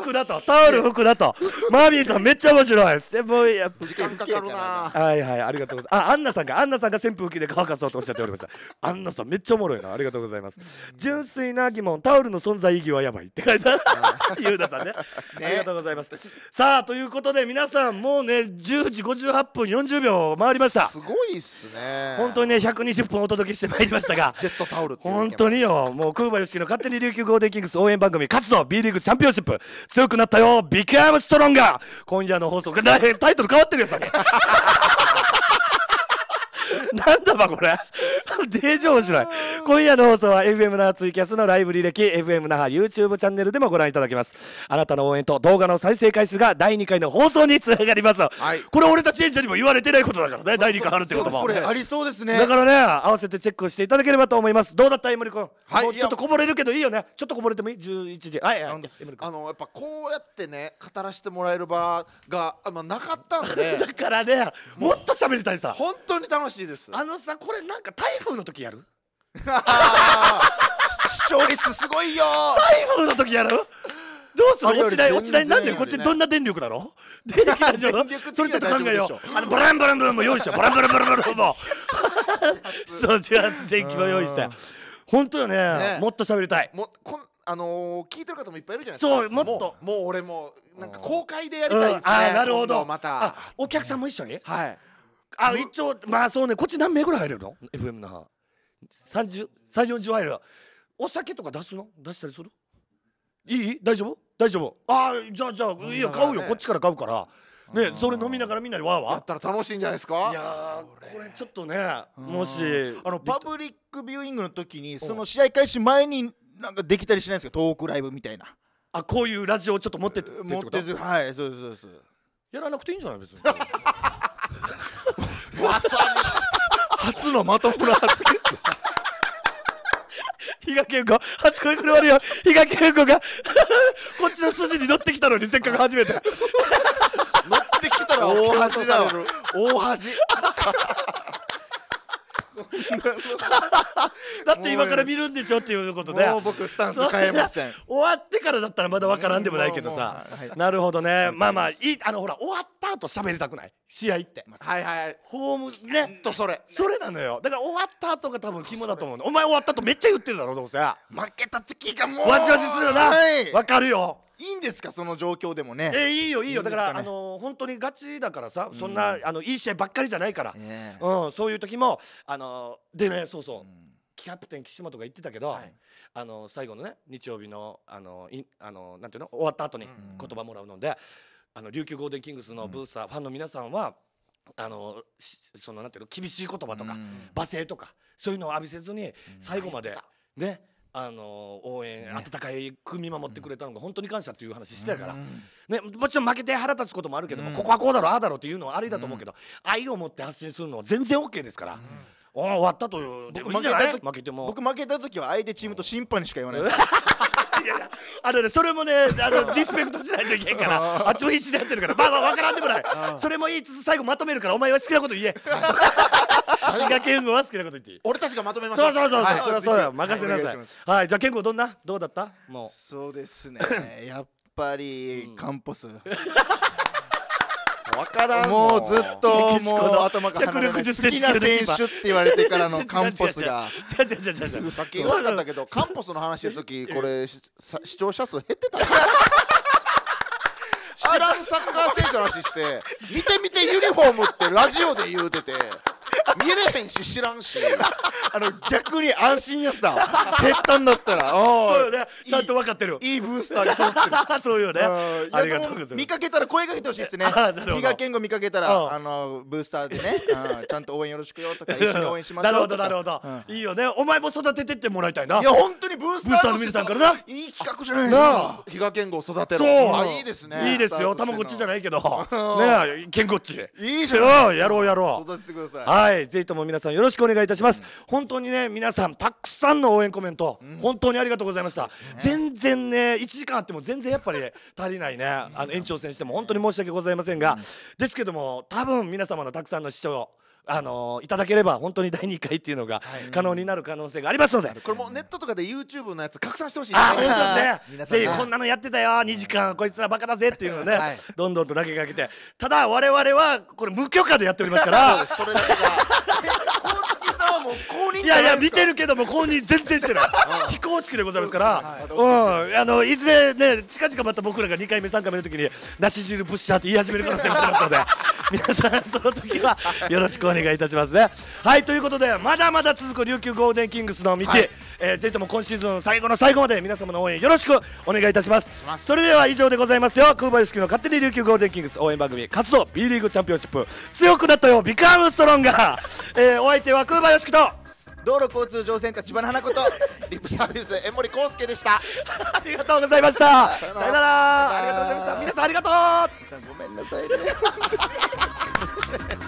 服だとタオル服だとマービーさんめっちゃ面白い扇風や時間かかるなはいはいありがとうございますあアンナさんがアンナさんが扇風機で乾かそうとおっしゃっておりましたアンナさんめっちゃおもろいなありがとうございます純粋な疑問タオルの存在意義はやばいって書いてあるゆうださんねありがとうございますさあということで皆さんもうね10時58分40秒回りましたすごいっすね本当にね120分お届けしてまいりましたがジェットタオル本当によもう空馬よしの勝手に琉球ゴーデンキングス応援番組勝つぞ B リーグチャンピオンシップ強くなったよビッアームストロンガー今夜の放送大タイトル変わってるよさっ なんだばこれデジョしない。今夜の放送は FM 那覇ツイキャスのライブ履歴、FM 那覇 YouTube チャンネルでもご覧いただけます。あなたの応援と動画の再生回数が第2回の放送につながります。はい、これ俺たち演者にも言われてないことだからね、第2回あるってことも。これありそうですね。だからね、合わせてチェックしていただければと思います。どうだった、エムリ君。はい、ちょっとこぼれるけどいいよね。ちょっとこぼれてもいい ?11 時。はい、はい、あの、やっぱこうやってね、語らせてもらえる場が、まあ、なかったんで。だからね、もっと喋りたいさ。本当に楽しい。しいですあのさこれなんか台風の時やる視聴率すごいよ台風の時やるどうする落ち台落ち台なんでこっちどんな電力なの電力大丈夫それちょっと考えようあのブランブランブランも用意したブランブランブランブランもそう自発電気も用意した本当よね、もっと喋りたいもこんあの聞いてる方もいっぱいいるじゃないですかそうもっともう俺もなんか公開でやりたいですね、なるほどまたお客さんも一緒に、はいあ一応まあそうねこっち何名ぐらい入れるの FM 那覇3040入るお酒とか出すの出したりするいい大丈夫大丈夫ああじゃあじゃあいや買うよ、ね、こっちから買うからねそれ飲みながらみんなでわーわーやったら楽しいんじゃないですかいやこれちょっとねもしあのパブリックビューイングの時にその試合開始前になんかできたりしないですかトークライブみたいなあこういうラジオをちょっと持ってって持っててはいそうですそうですやらなくていいんじゃない別に 初のまともな初恋。比嘉健吾、初恋これわるよ。比嘉健吾がこっちの筋に乗ってきたのに、せっかく初めて。乗ってきたら大恥だわ。大恥。だって今から見るんでしょっていうことでもう僕スタンス変えません 終わってからだったらまだ分からんでもないけどさ、なるほどね、まあまあいいあのほら終わった後喋りたくない試合って、はいはいホームねとそれそれなのよだから終わった後が多分肝だと思うお前終わった後めっちゃ言ってるだろどうせ負けた時がもうわちわちするよな、わかるよいいんですかその状況でもねえいいよいいよだからあの本当にガチだからさそんな、あのいい試合ばっかりじゃないから、うん、そういう時もあのでねそうそう、キャプテン岸本が言ってたけど、あの最後のね日曜日のあのいあのなんていうの終わった後に言葉もらうので、あの琉球ゴールデンキングスのブースター、ファンの皆さんはあのそのなんていうの厳しい言葉とか、罵声とかそういうのを浴びせずに最後までねあの応援、ね、温かい組み守ってくれたのが本当に感謝という話してたから、うん、ね、もちろん負けて腹立つこともあるけども、うん、ここはこうだろうああだろうっていうのはありだと思うけど、うん、愛を持って発信するのは全然 OK ですから。あ、終わったという僕負けた負けても僕負けた時は相手チームと審判にしか言わないですいやあのねそれもねあのィスペクトしないといけんからあっちも必死でやってるからまあまあ分からんでもないそれも言いつつ最後まとめるからお前は好きなこと言え伊賀健吾は好きなこと言っていい俺たちがまとめましそたうそうそうそう、そりゃそうだ任せなさいはいじゃあ健吾どんなどうだったもうそうですね やっぱりカンポス、わからんもうずっともう頭が離れない好きな選手って言われてからの カンポスがじゃあじゃあじゃあじゃあさっき言われたけどカンポスの話してる時これ視聴者数減ってた 知らんサッカー選手の話して見て見てユニフォームってラジオで言うてて見れへんし知らんしあの逆に安心やさ減ったんだったらそうよねゃんと分かってるいいブースターが揃ってる そうよねありがとうございます見かけたら声かけてほしいですね比嘉健吾見かけたらあのブースターでねちゃんと応援よろしくよとか一緒に応援しましょ なるほどなるほど、うん、いいよねお前も育ててってもらいたいないや本当にブースターの皆さんからないい企画じゃないですか比嘉健吾育てるそういいですねいいですよたまごっちじゃないけど ね健吾っちいいじゃんやろうやろう育ててくださいはいぜひとも皆さんよろしくお願いいたします本当にね皆さんたくさんの応援コメント本当にありがとうございました全然ね1時間あっても全然やっぱり足りないねあの延長戦しても本当に申し訳ございませんが、ですけども多分皆様のたくさんの視聴あのいただければ本当に第2回っていうのが可能になる可能性がありますので、これもネットとかで YouTube のやつ拡散してほしい、ですね ぜひこんなのやってたよ2時間こいつらバカだぜっていうのね、はい、どんどんと投げかけてただ我々はこれ無許可でやっておりますからそれだけ もう公認いやいや見てるけども公認全然してない 非公式でございますからい、あのいずれね近々また僕らが2回目3回目の時に梨汁ブッシャーって言い始める可能性もありますので 皆さんその時はよろしくお願いいたしますねはいということでまだまだ続く琉球ゴールデンキングスの道、はいえー、ぜひとも今シーズン最後の最後まで皆様の応援よろしくお願いいたしますそれでは以上でございますよ空林君の勝手に琉球ゴールデンキングス応援番組活動 B リーグチャンピオンシップ強くなったよビカムストロンガー、えー、お相手は空林君と道路交通乗線課千葉の花子とリップサービス江森康介でした ありがとうございましたさよならありがとうございました皆さんありがとうごめんなさいね